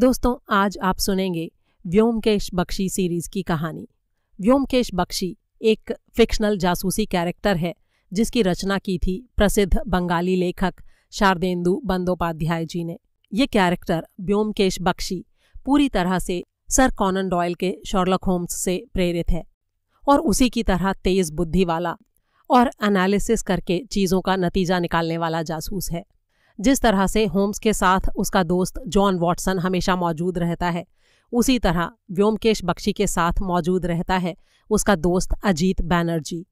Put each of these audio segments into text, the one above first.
दोस्तों आज आप सुनेंगे व्योमकेश बख्शी सीरीज की कहानी व्योमकेश बख्शी एक फिक्शनल जासूसी कैरेक्टर है जिसकी रचना की थी प्रसिद्ध बंगाली लेखक शारदेन्दु बंदोपाध्याय जी ने ये कैरेक्टर व्योमकेश बख्शी पूरी तरह से सर कॉनन डॉयल के शॉर्लक होम्स से प्रेरित है और उसी की तरह तेज बुद्धि वाला और एनालिसिस करके चीज़ों का नतीजा निकालने वाला जासूस है जिस तरह से होम्स के साथ उसका दोस्त जॉन वॉटसन हमेशा मौजूद रहता है उसी तरह व्योमकेश बख्शी के साथ मौजूद रहता है उसका दोस्त अजीत बैनर्जी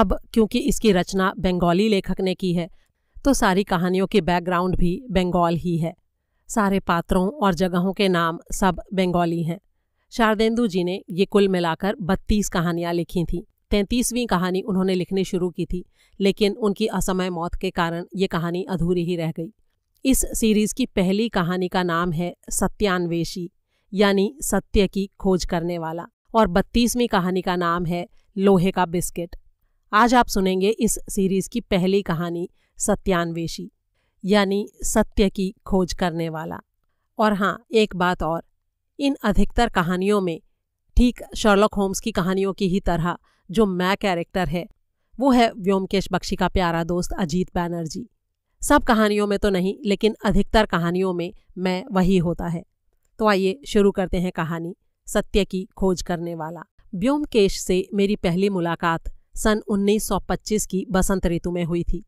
अब क्योंकि इसकी रचना बंगाली लेखक ने की है तो सारी कहानियों की बैकग्राउंड भी बंगाल ही है सारे पात्रों और जगहों के नाम सब बंगाली हैं शारदेंदु जी ने ये कुल मिलाकर बत्तीस कहानियाँ लिखी थीं तैंतीसवीं कहानी उन्होंने लिखनी शुरू की थी लेकिन उनकी असमय मौत के कारण ये कहानी अधूरी ही रह गई इस सीरीज की पहली कहानी का नाम है सत्यान्वेषी यानी सत्य की खोज करने वाला और बत्तीसवीं कहानी का नाम है लोहे का बिस्किट आज आप सुनेंगे इस सीरीज की पहली कहानी सत्यान्वेषी यानी सत्य की खोज करने वाला और हाँ एक बात और इन अधिकतर कहानियों में ठीक शर्लक होम्स की कहानियों की ही तरह जो मैं कैरेक्टर है वो है व्योमकेश बख्शी का प्यारा दोस्त अजीत बैनर्जी सब कहानियों में तो नहीं लेकिन अधिकतर कहानियों में मैं वही होता है तो आइए शुरू करते हैं कहानी सत्य की खोज करने वाला व्योमकेश से मेरी पहली मुलाकात सन 1925 की बसंत ऋतु में हुई थी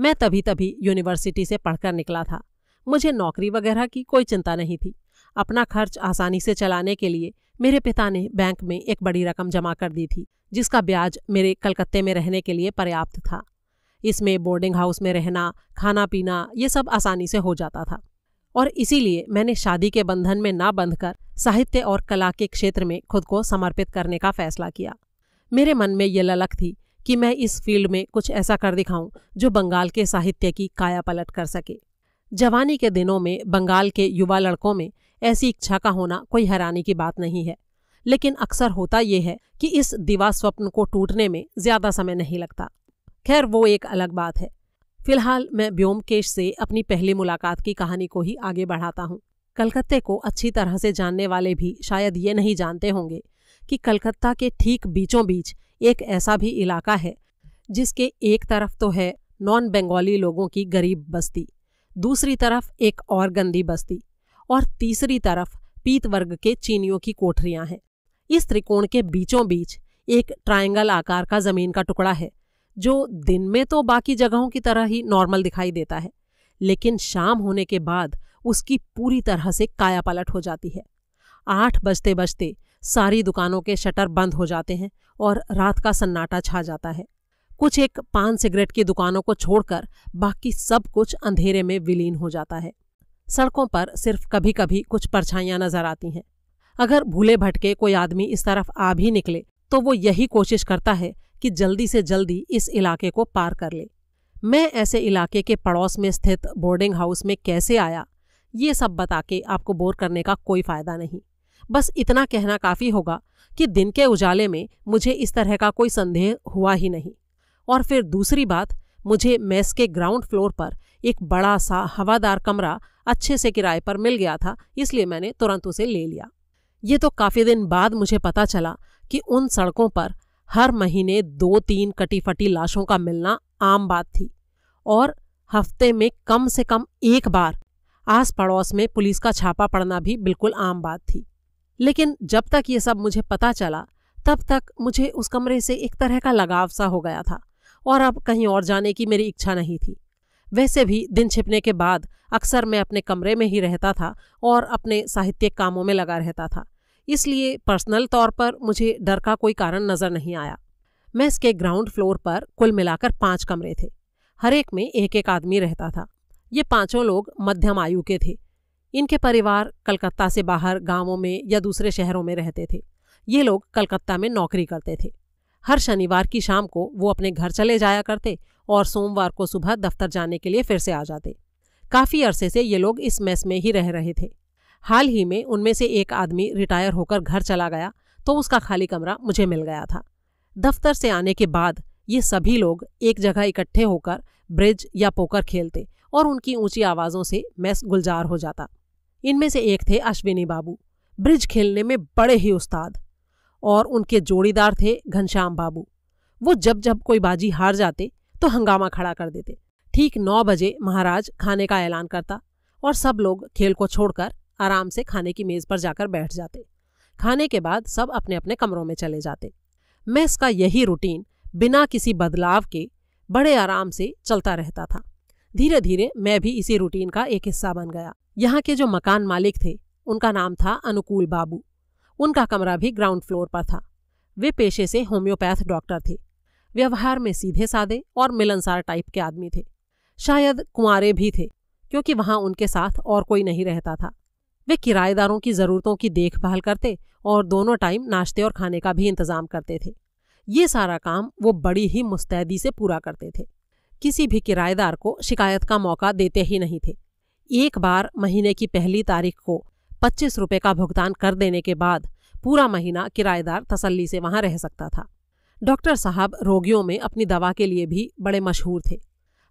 मैं तभी तभी यूनिवर्सिटी से पढ़कर निकला था मुझे नौकरी वगैरह की कोई चिंता नहीं थी अपना खर्च आसानी से चलाने के लिए मेरे पिता ने बैंक में एक बड़ी रकम जमा कर दी थी जिसका ब्याज मेरे कलकत्ते में रहने के लिए पर्याप्त था इसमें बोर्डिंग हाउस में रहना खाना पीना ये सब आसानी से हो जाता था और इसीलिए मैंने शादी के बंधन में ना बंधकर साहित्य और कला के क्षेत्र में खुद को समर्पित करने का फैसला किया मेरे मन में ये ललक थी कि मैं इस फील्ड में कुछ ऐसा कर दिखाऊं जो बंगाल के साहित्य की काया पलट कर सके जवानी के दिनों में बंगाल के युवा लड़कों में ऐसी इच्छा का होना कोई हैरानी की बात नहीं है लेकिन अक्सर होता यह है कि इस दिवा स्वप्न को टूटने में ज्यादा समय नहीं लगता खैर वो एक अलग बात है फिलहाल मैं ब्योमकेश से अपनी पहली मुलाकात की कहानी को ही आगे बढ़ाता हूँ कलकत्ते को अच्छी तरह से जानने वाले भी शायद ये नहीं जानते होंगे कि कलकत्ता के ठीक बीचों बीच एक ऐसा भी इलाका है जिसके एक तरफ तो है नॉन बंगाली लोगों की गरीब बस्ती दूसरी तरफ एक और गंदी बस्ती और तीसरी तरफ पीत वर्ग के चीनियों की कोठरियां हैं इस त्रिकोण के बीचों बीच एक ट्रायंगल आकार का जमीन का टुकड़ा है जो दिन में तो बाकी जगहों की तरह ही नॉर्मल दिखाई देता है लेकिन शाम होने के बाद उसकी पूरी तरह से काया पलट हो जाती है आठ बजते बजते सारी दुकानों के शटर बंद हो जाते हैं और रात का सन्नाटा छा जाता है कुछ एक पान सिगरेट की दुकानों को छोड़कर बाकी सब कुछ अंधेरे में विलीन हो जाता है सड़कों पर सिर्फ कभी कभी कुछ परछाइयां नजर आती हैं अगर भूले भटके कोई आदमी इस तरफ आ भी निकले तो वो यही कोशिश करता है कि जल्दी से जल्दी इस इलाके को पार कर ले मैं ऐसे इलाके के पड़ोस में स्थित बोर्डिंग हाउस में कैसे आया ये सब बता के आपको बोर करने का कोई फायदा नहीं बस इतना कहना काफी होगा कि दिन के उजाले में मुझे इस तरह का कोई संदेह हुआ ही नहीं और फिर दूसरी बात मुझे मेस के ग्राउंड फ्लोर पर एक बड़ा सा हवादार कमरा अच्छे से किराए पर मिल गया था इसलिए मैंने तुरंत उसे ले लिया ये तो काफ़ी दिन बाद मुझे पता चला कि उन सड़कों पर हर महीने दो तीन कटी फटी लाशों का मिलना आम बात थी और हफ्ते में कम से कम एक बार आस पड़ोस में पुलिस का छापा पड़ना भी बिल्कुल आम बात थी लेकिन जब तक ये सब मुझे पता चला तब तक मुझे उस कमरे से एक तरह का लगाव सा हो गया था और अब कहीं और जाने की मेरी इच्छा नहीं थी वैसे भी दिन छिपने के बाद अक्सर मैं अपने कमरे में ही रहता था और अपने साहित्यिक कामों में लगा रहता था इसलिए पर्सनल तौर पर मुझे डर का कोई कारण नजर नहीं आया मैं इसके ग्राउंड फ्लोर पर कुल मिलाकर पांच कमरे थे हर एक में एक एक आदमी रहता था ये पांचों लोग मध्यम आयु के थे इनके परिवार कलकत्ता से बाहर गांवों में या दूसरे शहरों में रहते थे ये लोग कलकत्ता में नौकरी करते थे हर शनिवार की शाम को वो अपने घर चले जाया करते और सोमवार को सुबह दफ्तर जाने के लिए फिर से आ जाते काफी अरसे से ये लोग इस मेस में ही रह रहे थे हाल ही में उनमें से एक आदमी रिटायर होकर घर चला गया तो उसका खाली कमरा मुझे मिल गया था दफ्तर से आने के बाद ये सभी लोग एक जगह इकट्ठे होकर ब्रिज या पोकर खेलते और उनकी ऊंची आवाज़ों से मैस गुलजार हो जाता इनमें से एक थे अश्विनी बाबू ब्रिज खेलने में बड़े ही उस्ताद और उनके जोड़ीदार थे घनश्याम बाबू वो जब जब कोई बाजी हार जाते तो हंगामा खड़ा कर देते ठीक नौ बजे महाराज खाने का ऐलान करता और सब लोग खेल को छोड़कर आराम से खाने की मेज पर जाकर बैठ जाते खाने के बाद सब अपने अपने कमरों में चले जाते मैं इसका यही रूटीन बिना किसी बदलाव के बड़े आराम से चलता रहता था धीरे धीरे मैं भी इसी रूटीन का एक हिस्सा बन गया यहाँ के जो मकान मालिक थे उनका नाम था अनुकूल बाबू उनका कमरा भी ग्राउंड फ्लोर पर था वे पेशे से होम्योपैथ डॉक्टर थे व्यवहार में सीधे साधे और मिलनसार टाइप के आदमी थे शायद कुंवरे भी थे क्योंकि वहां उनके साथ और कोई नहीं रहता था वे किराएदारों की ज़रूरतों की देखभाल करते और दोनों टाइम नाश्ते और खाने का भी इंतजाम करते थे ये सारा काम वो बड़ी ही मुस्तैदी से पूरा करते थे किसी भी किराएदार को शिकायत का मौका देते ही नहीं थे एक बार महीने की पहली तारीख को पच्चीस रुपये का भुगतान कर देने के बाद पूरा महीना किराएदार तसल्ली से वहां रह सकता था डॉक्टर साहब रोगियों में अपनी दवा के लिए भी बड़े मशहूर थे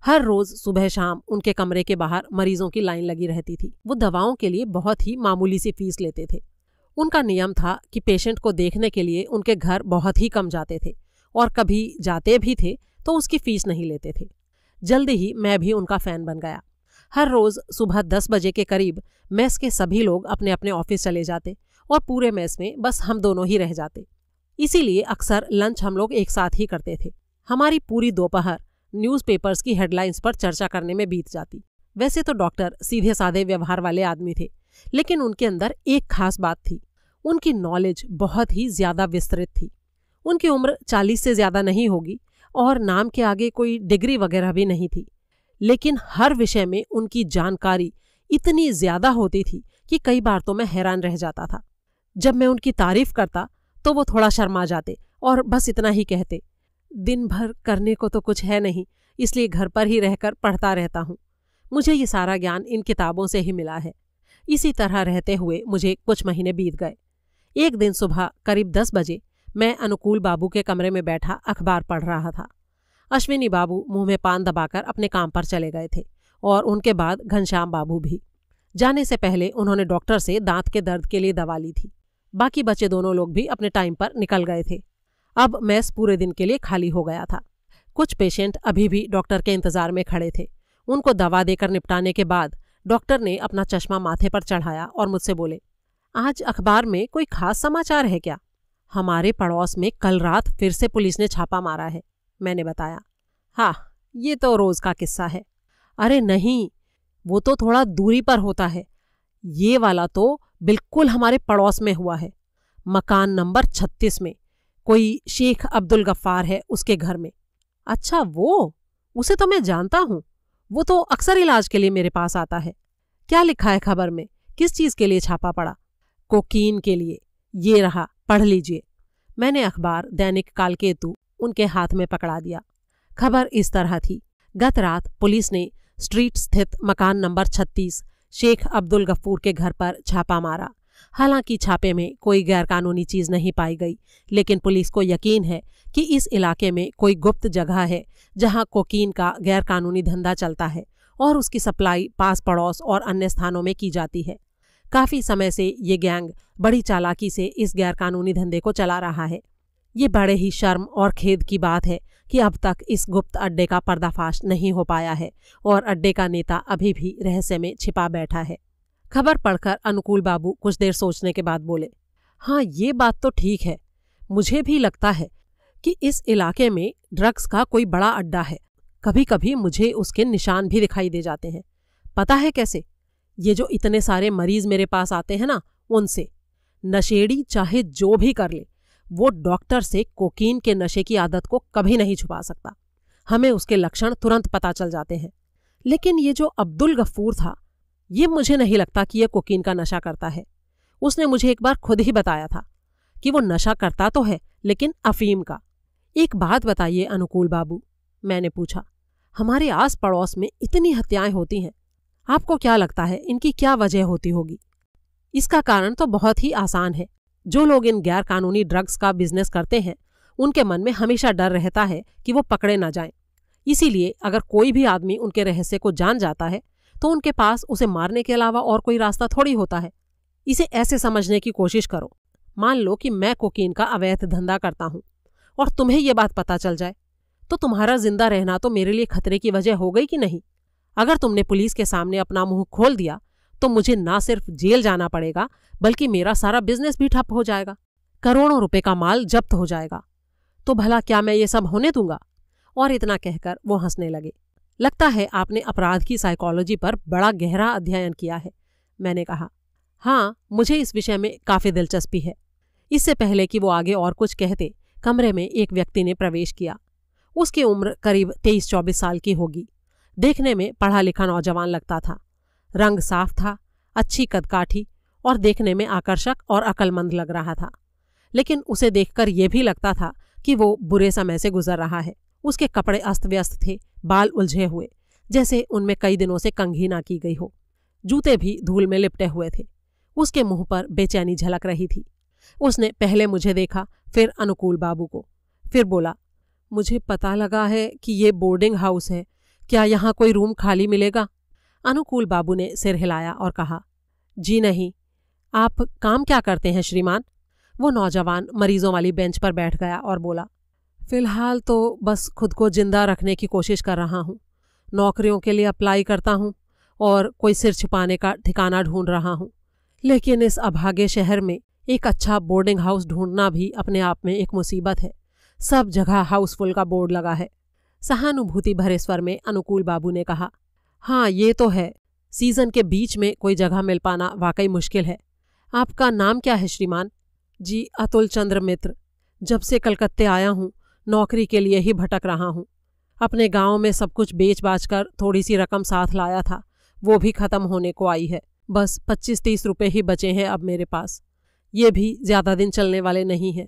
हर रोज सुबह शाम उनके कमरे के बाहर मरीजों की लाइन लगी रहती थी वो दवाओं के लिए बहुत ही मामूली सी फीस लेते थे उनका नियम था कि पेशेंट को देखने के लिए उनके घर बहुत ही कम जाते थे और कभी जाते भी थे तो उसकी फीस नहीं लेते थे जल्द ही मैं भी उनका फैन बन गया हर रोज सुबह दस बजे के करीब मैस के सभी लोग अपने अपने ऑफिस चले जाते और पूरे मैस में बस हम दोनों ही रह जाते इसीलिए अक्सर लंच हम लोग एक साथ ही करते थे हमारी पूरी दोपहर न्यूज़पेपर्स की हेडलाइंस पर चर्चा करने में बीत जाती वैसे तो डॉक्टर सीधे साधे व्यवहार वाले आदमी थे लेकिन उनके अंदर एक खास बात थी उनकी नॉलेज बहुत ही ज्यादा विस्तृत थी उनकी उम्र चालीस से ज्यादा नहीं होगी और नाम के आगे कोई डिग्री वगैरह भी नहीं थी लेकिन हर विषय में उनकी जानकारी इतनी ज्यादा होती थी कि कई बार तो मैं हैरान रह जाता था जब मैं उनकी तारीफ करता तो वो थोड़ा शर्मा जाते और बस इतना ही कहते दिन भर करने को तो कुछ है नहीं इसलिए घर पर ही रहकर पढ़ता रहता हूँ मुझे ये सारा ज्ञान इन किताबों से ही मिला है इसी तरह रहते हुए मुझे कुछ महीने बीत गए एक दिन सुबह करीब दस बजे मैं अनुकूल बाबू के कमरे में बैठा अखबार पढ़ रहा था अश्विनी बाबू मुंह में पान दबाकर अपने काम पर चले गए थे और उनके बाद घनश्याम बाबू भी जाने से पहले उन्होंने डॉक्टर से दांत के दर्द के लिए दवा ली थी बाकी बचे दोनों लोग भी अपने टाइम पर निकल गए थे अब मैस पूरे दिन के लिए खाली हो गया था कुछ पेशेंट अभी भी डॉक्टर के इंतजार में खड़े थे उनको दवा देकर निपटाने के बाद डॉक्टर ने अपना चश्मा माथे पर चढ़ाया और मुझसे बोले आज अखबार में कोई खास समाचार है क्या हमारे पड़ोस में कल रात फिर से पुलिस ने छापा मारा है मैंने बताया हाँ ये तो रोज का किस्सा है अरे नहीं वो तो थोड़ा दूरी पर होता है ये वाला तो बिल्कुल हमारे पड़ोस में हुआ है मकान नंबर छत्तीस में कोई शेख अब्दुल गफ्फार है उसके घर में अच्छा वो उसे तो मैं जानता हूँ वो तो अक्सर इलाज के लिए मेरे पास आता है क्या लिखा है खबर में किस चीज के लिए छापा पड़ा कोकीन के लिए ये रहा पढ़ लीजिए मैंने अखबार दैनिक कालकेतु उनके हाथ में पकड़ा दिया खबर इस तरह थी गत रात पुलिस ने स्ट्रीट स्थित मकान नंबर 36 शेख अब्दुल गफूर के घर पर छापा मारा हालांकि छापे में कोई गैरकानूनी चीज नहीं पाई गई लेकिन पुलिस को यकीन है कि इस इलाके में कोई गुप्त जगह है जहां कोकीन का गैरकानूनी धंधा चलता है और उसकी सप्लाई पास पड़ोस और अन्य स्थानों में की जाती है काफी समय से ये गैंग बड़ी चालाकी से इस गैरकानूनी धंधे को चला रहा है ये बड़े ही शर्म और खेद की बात है कि अब तक इस गुप्त अड्डे का पर्दाफाश नहीं हो पाया है और अड्डे का नेता अभी भी रहस्य में छिपा बैठा है खबर पढ़कर अनुकूल बाबू कुछ देर सोचने के बाद बोले हाँ ये बात तो ठीक है मुझे भी लगता है कि इस इलाके में ड्रग्स का कोई बड़ा अड्डा है कभी कभी मुझे उसके निशान भी दिखाई दे जाते हैं पता है कैसे ये जो इतने सारे मरीज मेरे पास आते हैं ना उनसे नशेड़ी चाहे जो भी कर ले वो डॉक्टर से कोकीन के नशे की आदत को कभी नहीं छुपा सकता हमें उसके लक्षण तुरंत पता चल जाते हैं लेकिन ये जो अब्दुल गफूर था ये मुझे नहीं लगता कि यह कोकीन का नशा करता है उसने मुझे एक बार खुद ही बताया था कि वो नशा करता तो है लेकिन अफीम का एक बात बताइए अनुकूल बाबू मैंने पूछा हमारे आस पड़ोस में इतनी हत्याएं होती हैं आपको क्या लगता है इनकी क्या वजह होती होगी इसका कारण तो बहुत ही आसान है जो लोग इन गैर कानूनी ड्रग्स का बिजनेस करते हैं उनके मन में हमेशा डर रहता है कि वो पकड़े ना जाएं। इसीलिए अगर कोई भी आदमी उनके रहस्य को जान जाता है तो उनके पास उसे मारने के अलावा और कोई रास्ता थोड़ी होता है इसे ऐसे समझने की कोशिश करो मान लो कि मैं कोकीन का अवैध धंधा करता हूँ और तुम्हें यह बात पता चल जाए तो तुम्हारा जिंदा रहना तो मेरे लिए खतरे की वजह हो गई कि नहीं अगर तुमने पुलिस के सामने अपना मुंह खोल दिया तो मुझे ना सिर्फ जेल जाना पड़ेगा बल्कि मेरा सारा बिजनेस भी ठप हो जाएगा करोड़ों रुपए का माल जब्त हो जाएगा तो भला क्या मैं ये सब होने दूंगा और इतना कहकर वो हंसने लगे लगता है आपने अपराध की साइकोलॉजी पर बड़ा गहरा अध्ययन किया है मैंने कहा हाँ मुझे इस विषय में काफी दिलचस्पी है इससे पहले कि वो आगे और कुछ कहते कमरे में एक व्यक्ति ने प्रवेश किया उसकी उम्र करीब तेईस चौबीस साल की होगी देखने में पढ़ा लिखा नौजवान लगता था रंग साफ था अच्छी कदकाठी और देखने में आकर्षक और अकलमंद लग रहा था लेकिन उसे देखकर यह भी लगता था कि वो बुरे समय से गुजर रहा है उसके कपड़े अस्त व्यस्त थे बाल उलझे हुए जैसे उनमें कई दिनों से कंघी ना की गई हो जूते भी धूल में लिपटे हुए थे उसके मुंह पर बेचैनी झलक रही थी उसने पहले मुझे देखा फिर अनुकूल बाबू को फिर बोला मुझे पता लगा है कि ये बोर्डिंग हाउस है क्या यहाँ कोई रूम खाली मिलेगा अनुकूल बाबू ने सिर हिलाया और कहा जी नहीं आप काम क्या करते हैं श्रीमान वो नौजवान मरीजों वाली बेंच पर बैठ गया और बोला फिलहाल तो बस खुद को जिंदा रखने की कोशिश कर रहा हूँ नौकरियों के लिए अप्लाई करता हूँ और कोई सिर छिपाने का ठिकाना ढूंढ रहा हूँ लेकिन इस अभागे शहर में एक अच्छा बोर्डिंग हाउस ढूंढना भी अपने आप में एक मुसीबत है सब जगह हाउसफुल का बोर्ड लगा है सहानुभूति भरे स्वर में अनुकूल बाबू ने कहा हाँ ये तो है सीजन के बीच में कोई जगह मिल पाना वाकई मुश्किल है आपका नाम क्या है श्रीमान जी अतुल चंद्र मित्र जब से कलकत्ते आया हूँ नौकरी के लिए ही भटक रहा हूँ अपने गांव में सब कुछ बेच बाच कर थोड़ी सी रकम साथ लाया था वो भी खत्म होने को आई है बस पच्चीस तीस रुपये ही बचे हैं अब मेरे पास ये भी ज़्यादा दिन चलने वाले नहीं है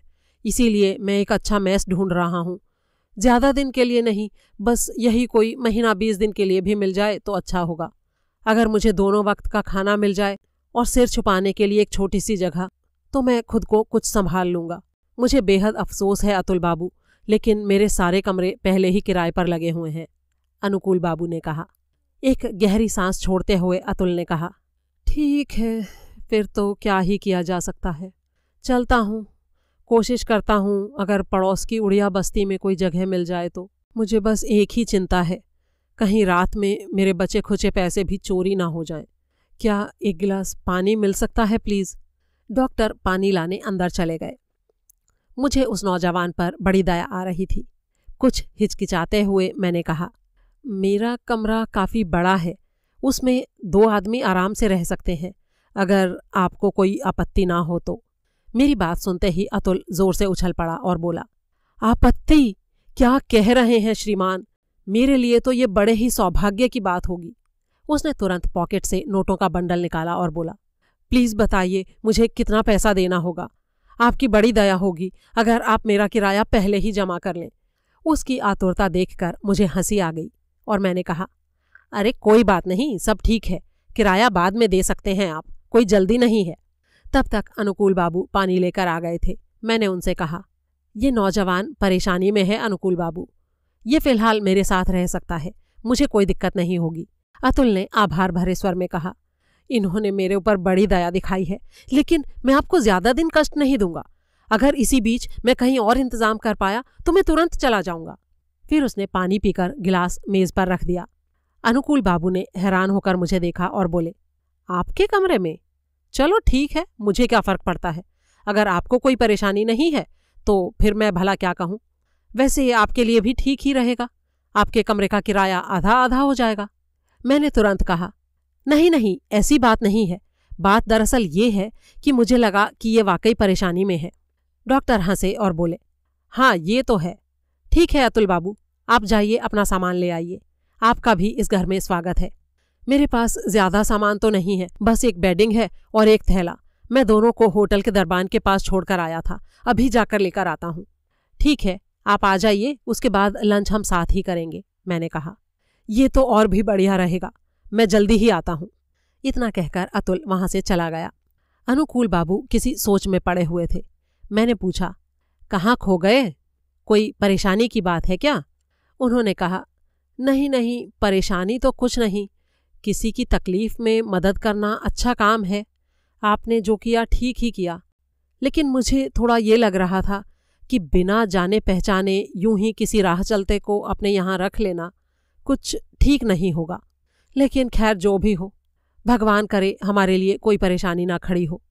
इसीलिए मैं एक अच्छा मैस ढूंढ रहा हूँ ज़्यादा दिन के लिए नहीं बस यही कोई महीना बीस दिन के लिए भी मिल जाए तो अच्छा होगा अगर मुझे दोनों वक्त का खाना मिल जाए और सिर छुपाने के लिए एक छोटी सी जगह तो मैं खुद को कुछ संभाल लूंगा मुझे बेहद अफसोस है अतुल बाबू लेकिन मेरे सारे कमरे पहले ही किराए पर लगे हुए हैं अनुकूल बाबू ने कहा एक गहरी सांस छोड़ते हुए अतुल ने कहा ठीक है फिर तो क्या ही किया जा सकता है चलता हूँ कोशिश करता हूँ अगर पड़ोस की उड़िया बस्ती में कोई जगह मिल जाए तो मुझे बस एक ही चिंता है कहीं रात में मेरे बचे खुचे पैसे भी चोरी ना हो जाएं। क्या एक गिलास पानी मिल सकता है प्लीज़ डॉक्टर पानी लाने अंदर चले गए मुझे उस नौजवान पर बड़ी दया आ रही थी कुछ हिचकिचाते हुए मैंने कहा मेरा कमरा काफ़ी बड़ा है उसमें दो आदमी आराम से रह सकते हैं अगर आपको कोई आपत्ति ना हो तो मेरी बात सुनते ही अतुल जोर से उछल पड़ा और बोला आपत्ति क्या कह रहे हैं श्रीमान मेरे लिए तो ये बड़े ही सौभाग्य की बात होगी उसने तुरंत पॉकेट से नोटों का बंडल निकाला और बोला प्लीज बताइए मुझे कितना पैसा देना होगा आपकी बड़ी दया होगी अगर आप मेरा किराया पहले ही जमा कर लें उसकी आतुरता देखकर मुझे हंसी आ गई और मैंने कहा अरे कोई बात नहीं सब ठीक है किराया बाद में दे सकते हैं आप कोई जल्दी नहीं है तब तक अनुकूल बाबू पानी लेकर आ गए थे मैंने उनसे कहा ये नौजवान परेशानी में है अनुकूल बाबू ये फिलहाल मेरे साथ रह सकता है मुझे कोई दिक्कत नहीं होगी अतुल ने आभार भरे स्वर में कहा इन्होंने मेरे ऊपर बड़ी दया दिखाई है लेकिन मैं आपको ज्यादा दिन कष्ट नहीं दूंगा अगर इसी बीच मैं कहीं और इंतजाम कर पाया तो मैं तुरंत चला जाऊंगा फिर उसने पानी पीकर गिलास मेज पर रख दिया अनुकूल बाबू ने हैरान होकर मुझे देखा और बोले आपके कमरे में चलो ठीक है मुझे क्या फ़र्क पड़ता है अगर आपको कोई परेशानी नहीं है तो फिर मैं भला क्या कहूँ वैसे आपके लिए भी ठीक ही रहेगा आपके कमरे का किराया आधा आधा हो जाएगा मैंने तुरंत कहा नहीं नहीं ऐसी बात नहीं है बात दरअसल ये है कि मुझे लगा कि ये वाकई परेशानी में है डॉक्टर हंसे और बोले हाँ ये तो है ठीक है अतुल बाबू आप जाइए अपना सामान ले आइए आपका भी इस घर में स्वागत है मेरे पास ज्यादा सामान तो नहीं है बस एक बेडिंग है और एक थैला मैं दोनों को होटल के दरबान के पास छोड़कर आया था अभी जाकर लेकर आता हूँ ठीक है आप आ जाइए उसके बाद लंच हम साथ ही करेंगे मैंने कहा ये तो और भी बढ़िया रहेगा मैं जल्दी ही आता हूँ इतना कहकर अतुल वहां से चला गया अनुकूल बाबू किसी सोच में पड़े हुए थे मैंने पूछा कहाँ खो गए कोई परेशानी की बात है क्या उन्होंने कहा नहीं नहीं परेशानी तो कुछ नहीं किसी की तकलीफ में मदद करना अच्छा काम है आपने जो किया ठीक ही किया लेकिन मुझे थोड़ा ये लग रहा था कि बिना जाने पहचाने यूं ही किसी राह चलते को अपने यहाँ रख लेना कुछ ठीक नहीं होगा लेकिन खैर जो भी हो भगवान करे हमारे लिए कोई परेशानी ना खड़ी हो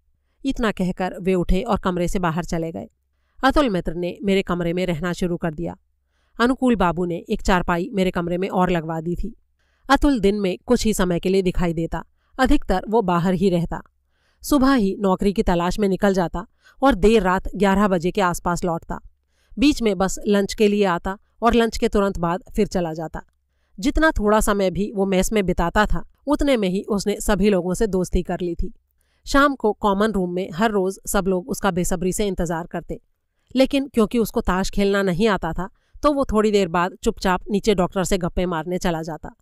इतना कहकर वे उठे और कमरे से बाहर चले गए अतुल मित्र ने मेरे कमरे में रहना शुरू कर दिया अनुकूल बाबू ने एक चारपाई मेरे कमरे में और लगवा दी थी अतुल दिन में कुछ ही समय के लिए दिखाई देता अधिकतर वो बाहर ही रहता सुबह ही नौकरी की तलाश में निकल जाता और देर रात ग्यारह बजे के आसपास लौटता बीच में बस लंच के लिए आता और लंच के तुरंत बाद फिर चला जाता जितना थोड़ा समय भी वो मैस में बिताता था उतने में ही उसने सभी लोगों से दोस्ती कर ली थी शाम को कॉमन रूम में हर रोज सब लोग उसका बेसब्री से इंतजार करते लेकिन क्योंकि उसको ताश खेलना नहीं आता था तो वो थोड़ी देर बाद चुपचाप नीचे डॉक्टर से गप्पे मारने चला जाता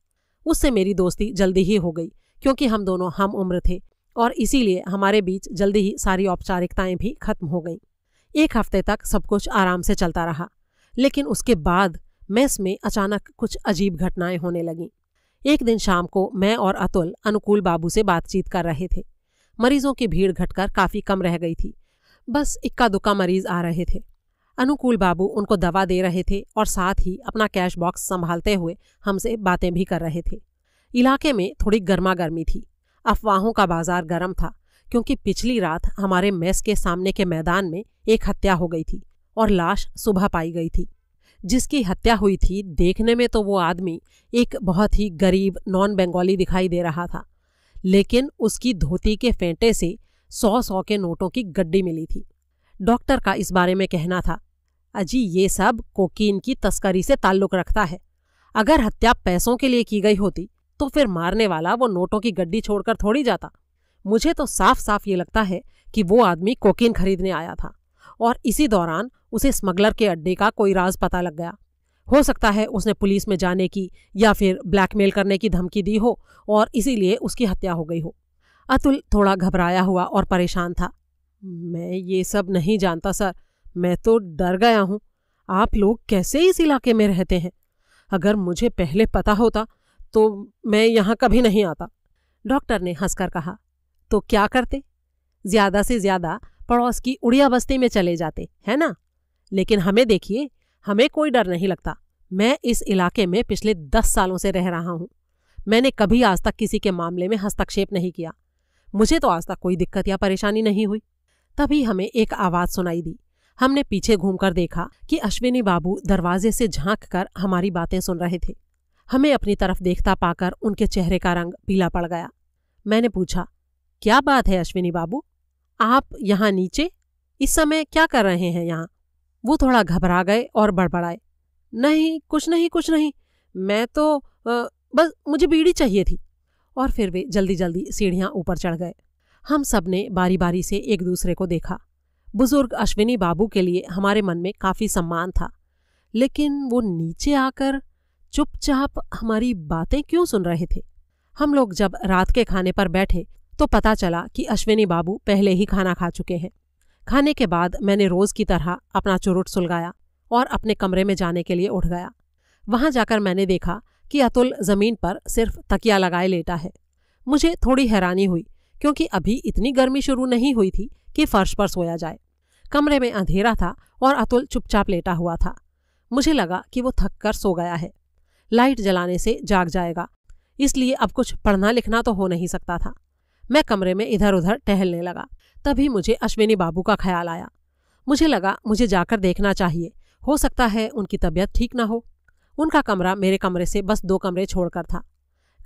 उससे मेरी दोस्ती जल्दी ही हो गई क्योंकि हम दोनों हम उम्र थे और इसीलिए हमारे बीच जल्दी ही सारी औपचारिकताएं भी खत्म हो गईं एक हफ्ते तक सब कुछ आराम से चलता रहा लेकिन उसके बाद मेस में अचानक कुछ अजीब घटनाएं होने लगीं एक दिन शाम को मैं और अतुल अनुकूल बाबू से बातचीत कर रहे थे मरीजों की भीड़ घटकर काफी कम रह गई थी बस इक्का दुक्का मरीज आ रहे थे अनुकूल बाबू उनको दवा दे रहे थे और साथ ही अपना कैश बॉक्स संभालते हुए हमसे बातें भी कर रहे थे इलाके में थोड़ी गर्मा गर्मी थी अफवाहों का बाजार गर्म था क्योंकि पिछली रात हमारे मेस के सामने के मैदान में एक हत्या हो गई थी और लाश सुबह पाई गई थी जिसकी हत्या हुई थी देखने में तो वो आदमी एक बहुत ही गरीब नॉन बंगाली दिखाई दे रहा था लेकिन उसकी धोती के फेंटे से सौ सौ के नोटों की गड्डी मिली थी डॉक्टर का इस बारे में कहना था अजी ये सब कोकीन की तस्करी से ताल्लुक रखता है अगर हत्या पैसों के लिए की गई होती तो फिर मारने वाला वो नोटों की गड्डी छोड़कर थोड़ी जाता मुझे तो साफ साफ ये लगता है कि वो आदमी कोकीन खरीदने आया था और इसी दौरान उसे स्मगलर के अड्डे का कोई राज पता लग गया हो सकता है उसने पुलिस में जाने की या फिर ब्लैकमेल करने की धमकी दी हो और इसीलिए उसकी हत्या हो गई हो अतुल थोड़ा घबराया हुआ और परेशान था मैं ये सब नहीं जानता सर मैं तो डर गया हूं आप लोग कैसे इस इलाके में रहते हैं अगर मुझे पहले पता होता तो मैं यहाँ कभी नहीं आता डॉक्टर ने हंसकर कहा तो क्या करते ज्यादा से ज्यादा पड़ोस की उड़िया बस्ती में चले जाते है ना लेकिन हमें देखिए हमें कोई डर नहीं लगता मैं इस इलाके में पिछले दस सालों से रह रहा हूँ मैंने कभी आज तक किसी के मामले में हस्तक्षेप नहीं किया मुझे तो आज तक कोई दिक्कत या परेशानी नहीं हुई तभी हमें एक आवाज़ सुनाई दी हमने पीछे घूमकर देखा कि अश्विनी बाबू दरवाजे से झांक कर हमारी बातें सुन रहे थे हमें अपनी तरफ देखता पाकर उनके चेहरे का रंग पीला पड़ गया मैंने पूछा क्या बात है अश्विनी बाबू आप यहाँ नीचे इस समय क्या कर रहे हैं यहाँ वो थोड़ा घबरा गए और बड़बड़ाए नहीं कुछ नहीं कुछ नहीं मैं तो आ, बस मुझे बीड़ी चाहिए थी और फिर वे जल्दी जल्दी सीढ़ियाँ ऊपर चढ़ गए हम सब ने बारी बारी से एक दूसरे को देखा बुजुर्ग अश्विनी बाबू के लिए हमारे मन में काफ़ी सम्मान था लेकिन वो नीचे आकर चुपचाप हमारी बातें क्यों सुन रहे थे हम लोग जब रात के खाने पर बैठे तो पता चला कि अश्विनी बाबू पहले ही खाना खा चुके हैं खाने के बाद मैंने रोज की तरह अपना चुरुट सुलगाया और अपने कमरे में जाने के लिए उठ गया वहां जाकर मैंने देखा कि अतुल जमीन पर सिर्फ तकिया लगाए लेटा है मुझे थोड़ी हैरानी हुई क्योंकि अभी इतनी गर्मी शुरू नहीं हुई थी कि फर्श पर सोया जाए कमरे में अंधेरा था और अतुल चुपचाप लेटा हुआ था मुझे लगा कि वो थक कर सो गया है लाइट जलाने से जाग जाएगा इसलिए अब कुछ पढ़ना लिखना तो हो नहीं सकता था मैं कमरे में इधर उधर टहलने लगा तभी मुझे अश्विनी बाबू का ख्याल आया मुझे लगा मुझे जाकर देखना चाहिए हो सकता है उनकी तबीयत ठीक ना हो उनका कमरा मेरे कमरे से बस दो कमरे छोड़कर था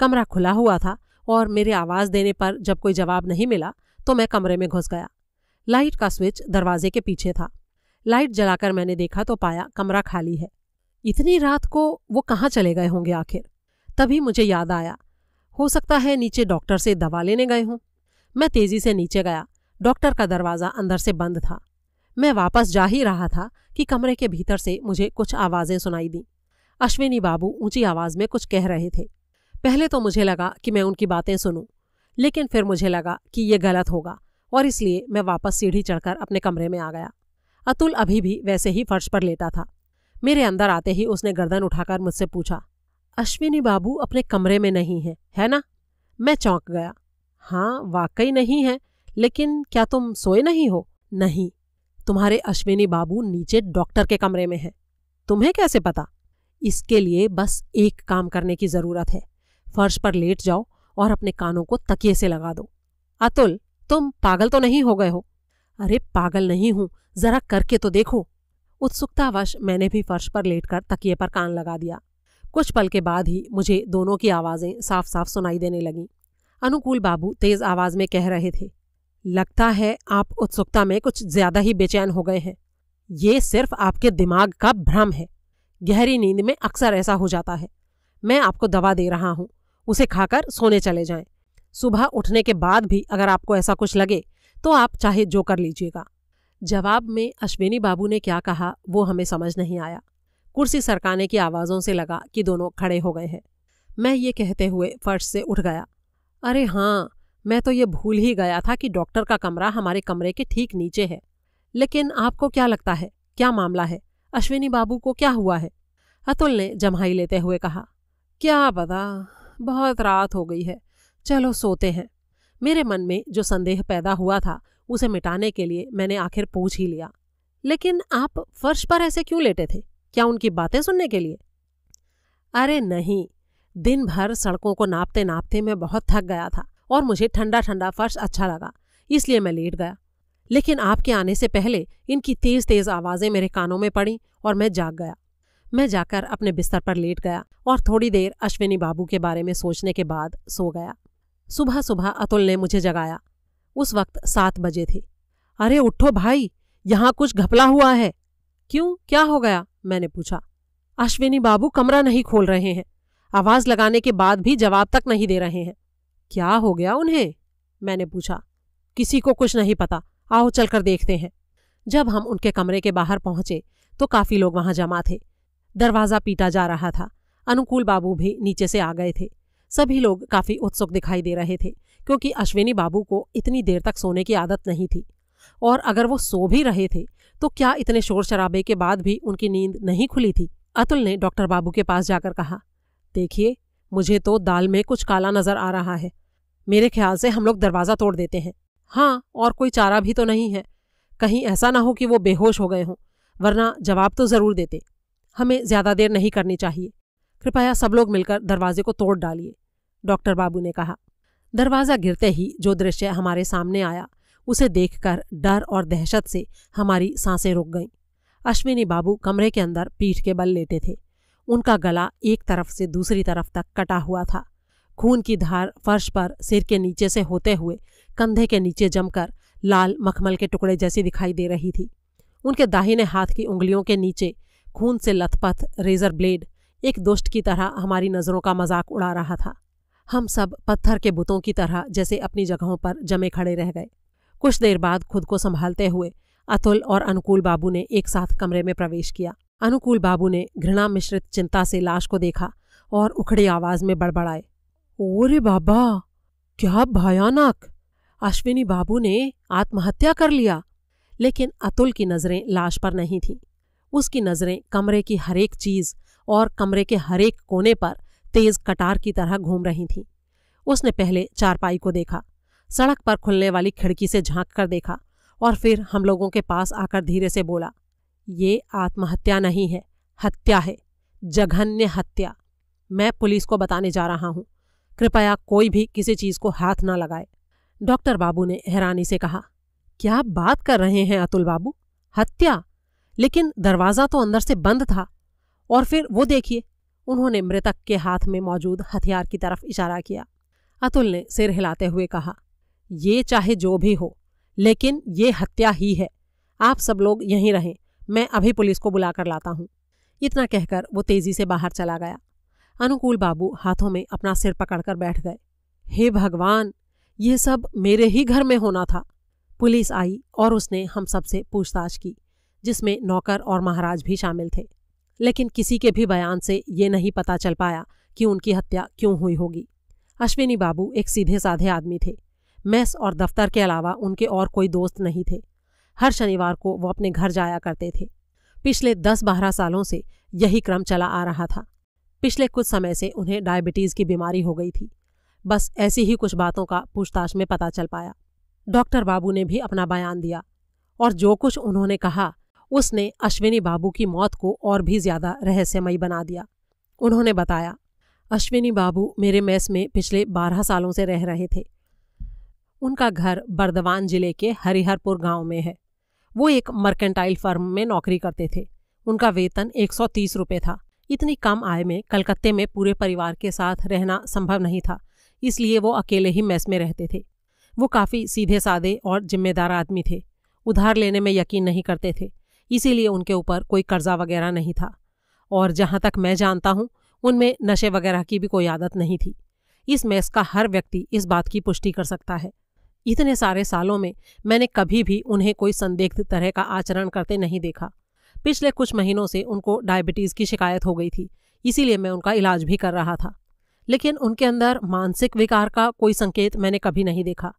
कमरा खुला हुआ था और मेरे आवाज़ देने पर जब कोई जवाब नहीं मिला तो मैं कमरे में घुस गया लाइट का स्विच दरवाजे के पीछे था लाइट जलाकर मैंने देखा तो पाया कमरा खाली है इतनी रात को वो कहाँ चले गए होंगे आखिर तभी मुझे याद आया हो सकता है नीचे डॉक्टर से दवा लेने गए हों मैं तेजी से नीचे गया डॉक्टर का दरवाज़ा अंदर से बंद था मैं वापस जा ही रहा था कि कमरे के भीतर से मुझे कुछ आवाज़ें सुनाई दी अश्विनी बाबू ऊंची आवाज़ में कुछ कह रहे थे पहले तो मुझे लगा कि मैं उनकी बातें सुनूं लेकिन फिर मुझे लगा कि ये गलत होगा और इसलिए मैं वापस सीढ़ी चढ़कर अपने कमरे में आ गया अतुल अभी भी वैसे ही फर्श पर लेटा था मेरे अंदर आते ही उसने गर्दन उठाकर मुझसे पूछा अश्विनी बाबू अपने कमरे में नहीं है है ना मैं चौंक गया हाँ वाकई नहीं है लेकिन क्या तुम सोए नहीं हो नहीं तुम्हारे अश्विनी बाबू नीचे डॉक्टर के कमरे में है तुम्हें कैसे पता इसके लिए बस एक काम करने की जरूरत है फर्श पर लेट जाओ और अपने कानों को तकिए से लगा दो अतुल तुम पागल तो नहीं हो गए हो अरे पागल नहीं हूं जरा करके तो देखो उत्सुकतावश मैंने भी फर्श पर लेटकर तकिए पर कान लगा दिया कुछ पल के बाद ही मुझे दोनों की आवाज़ें साफ साफ सुनाई देने लगीं अनुकूल बाबू तेज आवाज में कह रहे थे लगता है आप उत्सुकता में कुछ ज्यादा ही बेचैन हो गए हैं ये सिर्फ आपके दिमाग का भ्रम है गहरी नींद में अक्सर ऐसा हो जाता है मैं आपको दवा दे रहा हूँ उसे खाकर सोने चले जाएं। सुबह उठने के बाद भी अगर आपको ऐसा कुछ लगे तो आप चाहे जो कर लीजिएगा जवाब में अश्विनी बाबू ने क्या कहा वो हमें समझ नहीं आया कुर्सी सरकाने की आवाज़ों से लगा कि दोनों खड़े हो गए हैं मैं ये कहते हुए फर्श से उठ गया अरे हाँ मैं तो ये भूल ही गया था कि डॉक्टर का कमरा हमारे कमरे के ठीक नीचे है लेकिन आपको क्या लगता है क्या मामला है अश्विनी बाबू को क्या हुआ है अतुल ने जम्हाई लेते हुए कहा क्या पता बहुत रात हो गई है चलो सोते हैं मेरे मन में जो संदेह पैदा हुआ था उसे मिटाने के लिए मैंने आखिर पूछ ही लिया लेकिन आप फर्श पर ऐसे क्यों लेटे थे क्या उनकी बातें सुनने के लिए अरे नहीं दिन भर सड़कों को नापते नापते मैं बहुत थक गया था और मुझे ठंडा ठंडा फर्श अच्छा लगा इसलिए मैं लेट गया लेकिन आपके आने से पहले इनकी तेज तेज आवाज़ें मेरे कानों में पड़ी और मैं जाग गया मैं जाकर अपने बिस्तर पर लेट गया और थोड़ी देर अश्विनी बाबू के बारे में सोचने के बाद सो गया सुबह सुबह अतुल ने मुझे जगाया उस वक्त सात बजे थे अरे उठो भाई यहाँ कुछ घपला हुआ है क्यों क्या हो गया मैंने पूछा अश्विनी बाबू कमरा नहीं खोल रहे हैं आवाज लगाने के बाद भी जवाब तक नहीं दे रहे हैं क्या हो गया उन्हें मैंने पूछा किसी को कुछ नहीं पता आओ चलकर देखते हैं जब हम उनके कमरे के बाहर पहुंचे तो काफी लोग वहां जमा थे दरवाज़ा पीटा जा रहा था अनुकूल बाबू भी नीचे से आ गए थे सभी लोग काफ़ी उत्सुक दिखाई दे रहे थे क्योंकि अश्विनी बाबू को इतनी देर तक सोने की आदत नहीं थी और अगर वो सो भी रहे थे तो क्या इतने शोर शराबे के बाद भी उनकी नींद नहीं खुली थी अतुल ने डॉक्टर बाबू के पास जाकर कहा देखिए मुझे तो दाल में कुछ काला नजर आ रहा है मेरे ख्याल से हम लोग दरवाज़ा तोड़ देते हैं हाँ और कोई चारा भी तो नहीं है कहीं ऐसा ना हो कि वो बेहोश हो गए हों वरना जवाब तो ज़रूर देते हमें ज्यादा देर नहीं करनी चाहिए कृपया सब लोग मिलकर दरवाजे को तोड़ डालिए डॉक्टर बाबू ने कहा दरवाजा गिरते ही जो दृश्य हमारे सामने आया उसे देखकर डर और दहशत से हमारी सांसें रुक गईं अश्विनी बाबू कमरे के अंदर पीठ के बल लेटे थे उनका गला एक तरफ से दूसरी तरफ तक कटा हुआ था खून की धार फर्श पर सिर के नीचे से होते हुए कंधे के नीचे जमकर लाल मखमल के टुकड़े जैसी दिखाई दे रही थी उनके दाहिने हाथ की उंगलियों के नीचे खून से लथपथ रेजर ब्लेड एक दुष्ट की तरह हमारी नज़रों का मजाक उड़ा रहा था हम सब पत्थर के बुतों की तरह जैसे अपनी जगहों पर जमे खड़े रह गए कुछ देर बाद खुद को संभालते हुए अतुल और अनुकूल बाबू ने एक साथ कमरे में प्रवेश किया अनुकूल बाबू ने घृणा मिश्रित चिंता से लाश को देखा और उखड़ी आवाज में बड़बड़ाए ओरे बाबा क्या भयानक अश्विनी बाबू ने आत्महत्या कर लिया लेकिन अतुल की नजरें लाश पर नहीं थीं उसकी नज़रें कमरे की हरेक चीज़ और कमरे के हरेक कोने पर तेज कटार की तरह घूम रही थीं उसने पहले चारपाई को देखा सड़क पर खुलने वाली खिड़की से झांक कर देखा और फिर हम लोगों के पास आकर धीरे से बोला ये आत्महत्या नहीं है हत्या है जघन्य हत्या मैं पुलिस को बताने जा रहा हूँ कृपया कोई भी किसी चीज़ को हाथ ना लगाए डॉक्टर बाबू ने हैरानी से कहा क्या बात कर रहे हैं अतुल बाबू हत्या लेकिन दरवाज़ा तो अंदर से बंद था और फिर वो देखिए उन्होंने मृतक के हाथ में मौजूद हथियार की तरफ इशारा किया अतुल ने सिर हिलाते हुए कहा ये चाहे जो भी हो लेकिन ये हत्या ही है आप सब लोग यहीं रहें मैं अभी पुलिस को बुलाकर लाता हूँ इतना कहकर वो तेजी से बाहर चला गया अनुकूल बाबू हाथों में अपना सिर पकड़कर बैठ गए हे भगवान ये सब मेरे ही घर में होना था पुलिस आई और उसने हम सबसे पूछताछ की जिसमें नौकर और महाराज भी शामिल थे लेकिन किसी के भी बयान से ये नहीं पता चल पाया कि उनकी हत्या क्यों हुई होगी अश्विनी बाबू एक सीधे साधे आदमी थे मेस और दफ्तर के अलावा उनके और कोई दोस्त नहीं थे हर शनिवार को वो अपने घर जाया करते थे पिछले दस बारह सालों से यही क्रम चला आ रहा था पिछले कुछ समय से उन्हें डायबिटीज़ की बीमारी हो गई थी बस ऐसी ही कुछ बातों का पूछताछ में पता चल पाया डॉक्टर बाबू ने भी अपना बयान दिया और जो कुछ उन्होंने कहा उसने अश्विनी बाबू की मौत को और भी ज्यादा रहस्यमयी बना दिया उन्होंने बताया अश्विनी बाबू मेरे मेस में पिछले बारह सालों से रह रहे थे उनका घर बर्दवान जिले के हरिहरपुर गांव में है वो एक मर्केंटाइल फर्म में नौकरी करते थे उनका वेतन एक सौ था इतनी कम आय में कलकत्ते में पूरे परिवार के साथ रहना संभव नहीं था इसलिए वो अकेले ही मेस में रहते थे वो काफ़ी सीधे साधे और जिम्मेदार आदमी थे उधार लेने में यकीन नहीं करते थे इसीलिए उनके ऊपर कोई कर्जा वगैरह नहीं था और जहाँ तक मैं जानता हूँ उनमें नशे वगैरह की भी कोई आदत नहीं थी इस मैस का हर व्यक्ति इस बात की पुष्टि कर सकता है इतने सारे सालों में मैंने कभी भी उन्हें कोई संदिग्ध तरह का आचरण करते नहीं देखा पिछले कुछ महीनों से उनको डायबिटीज़ की शिकायत हो गई थी इसीलिए मैं उनका इलाज भी कर रहा था लेकिन उनके अंदर मानसिक विकार का कोई संकेत मैंने कभी नहीं देखा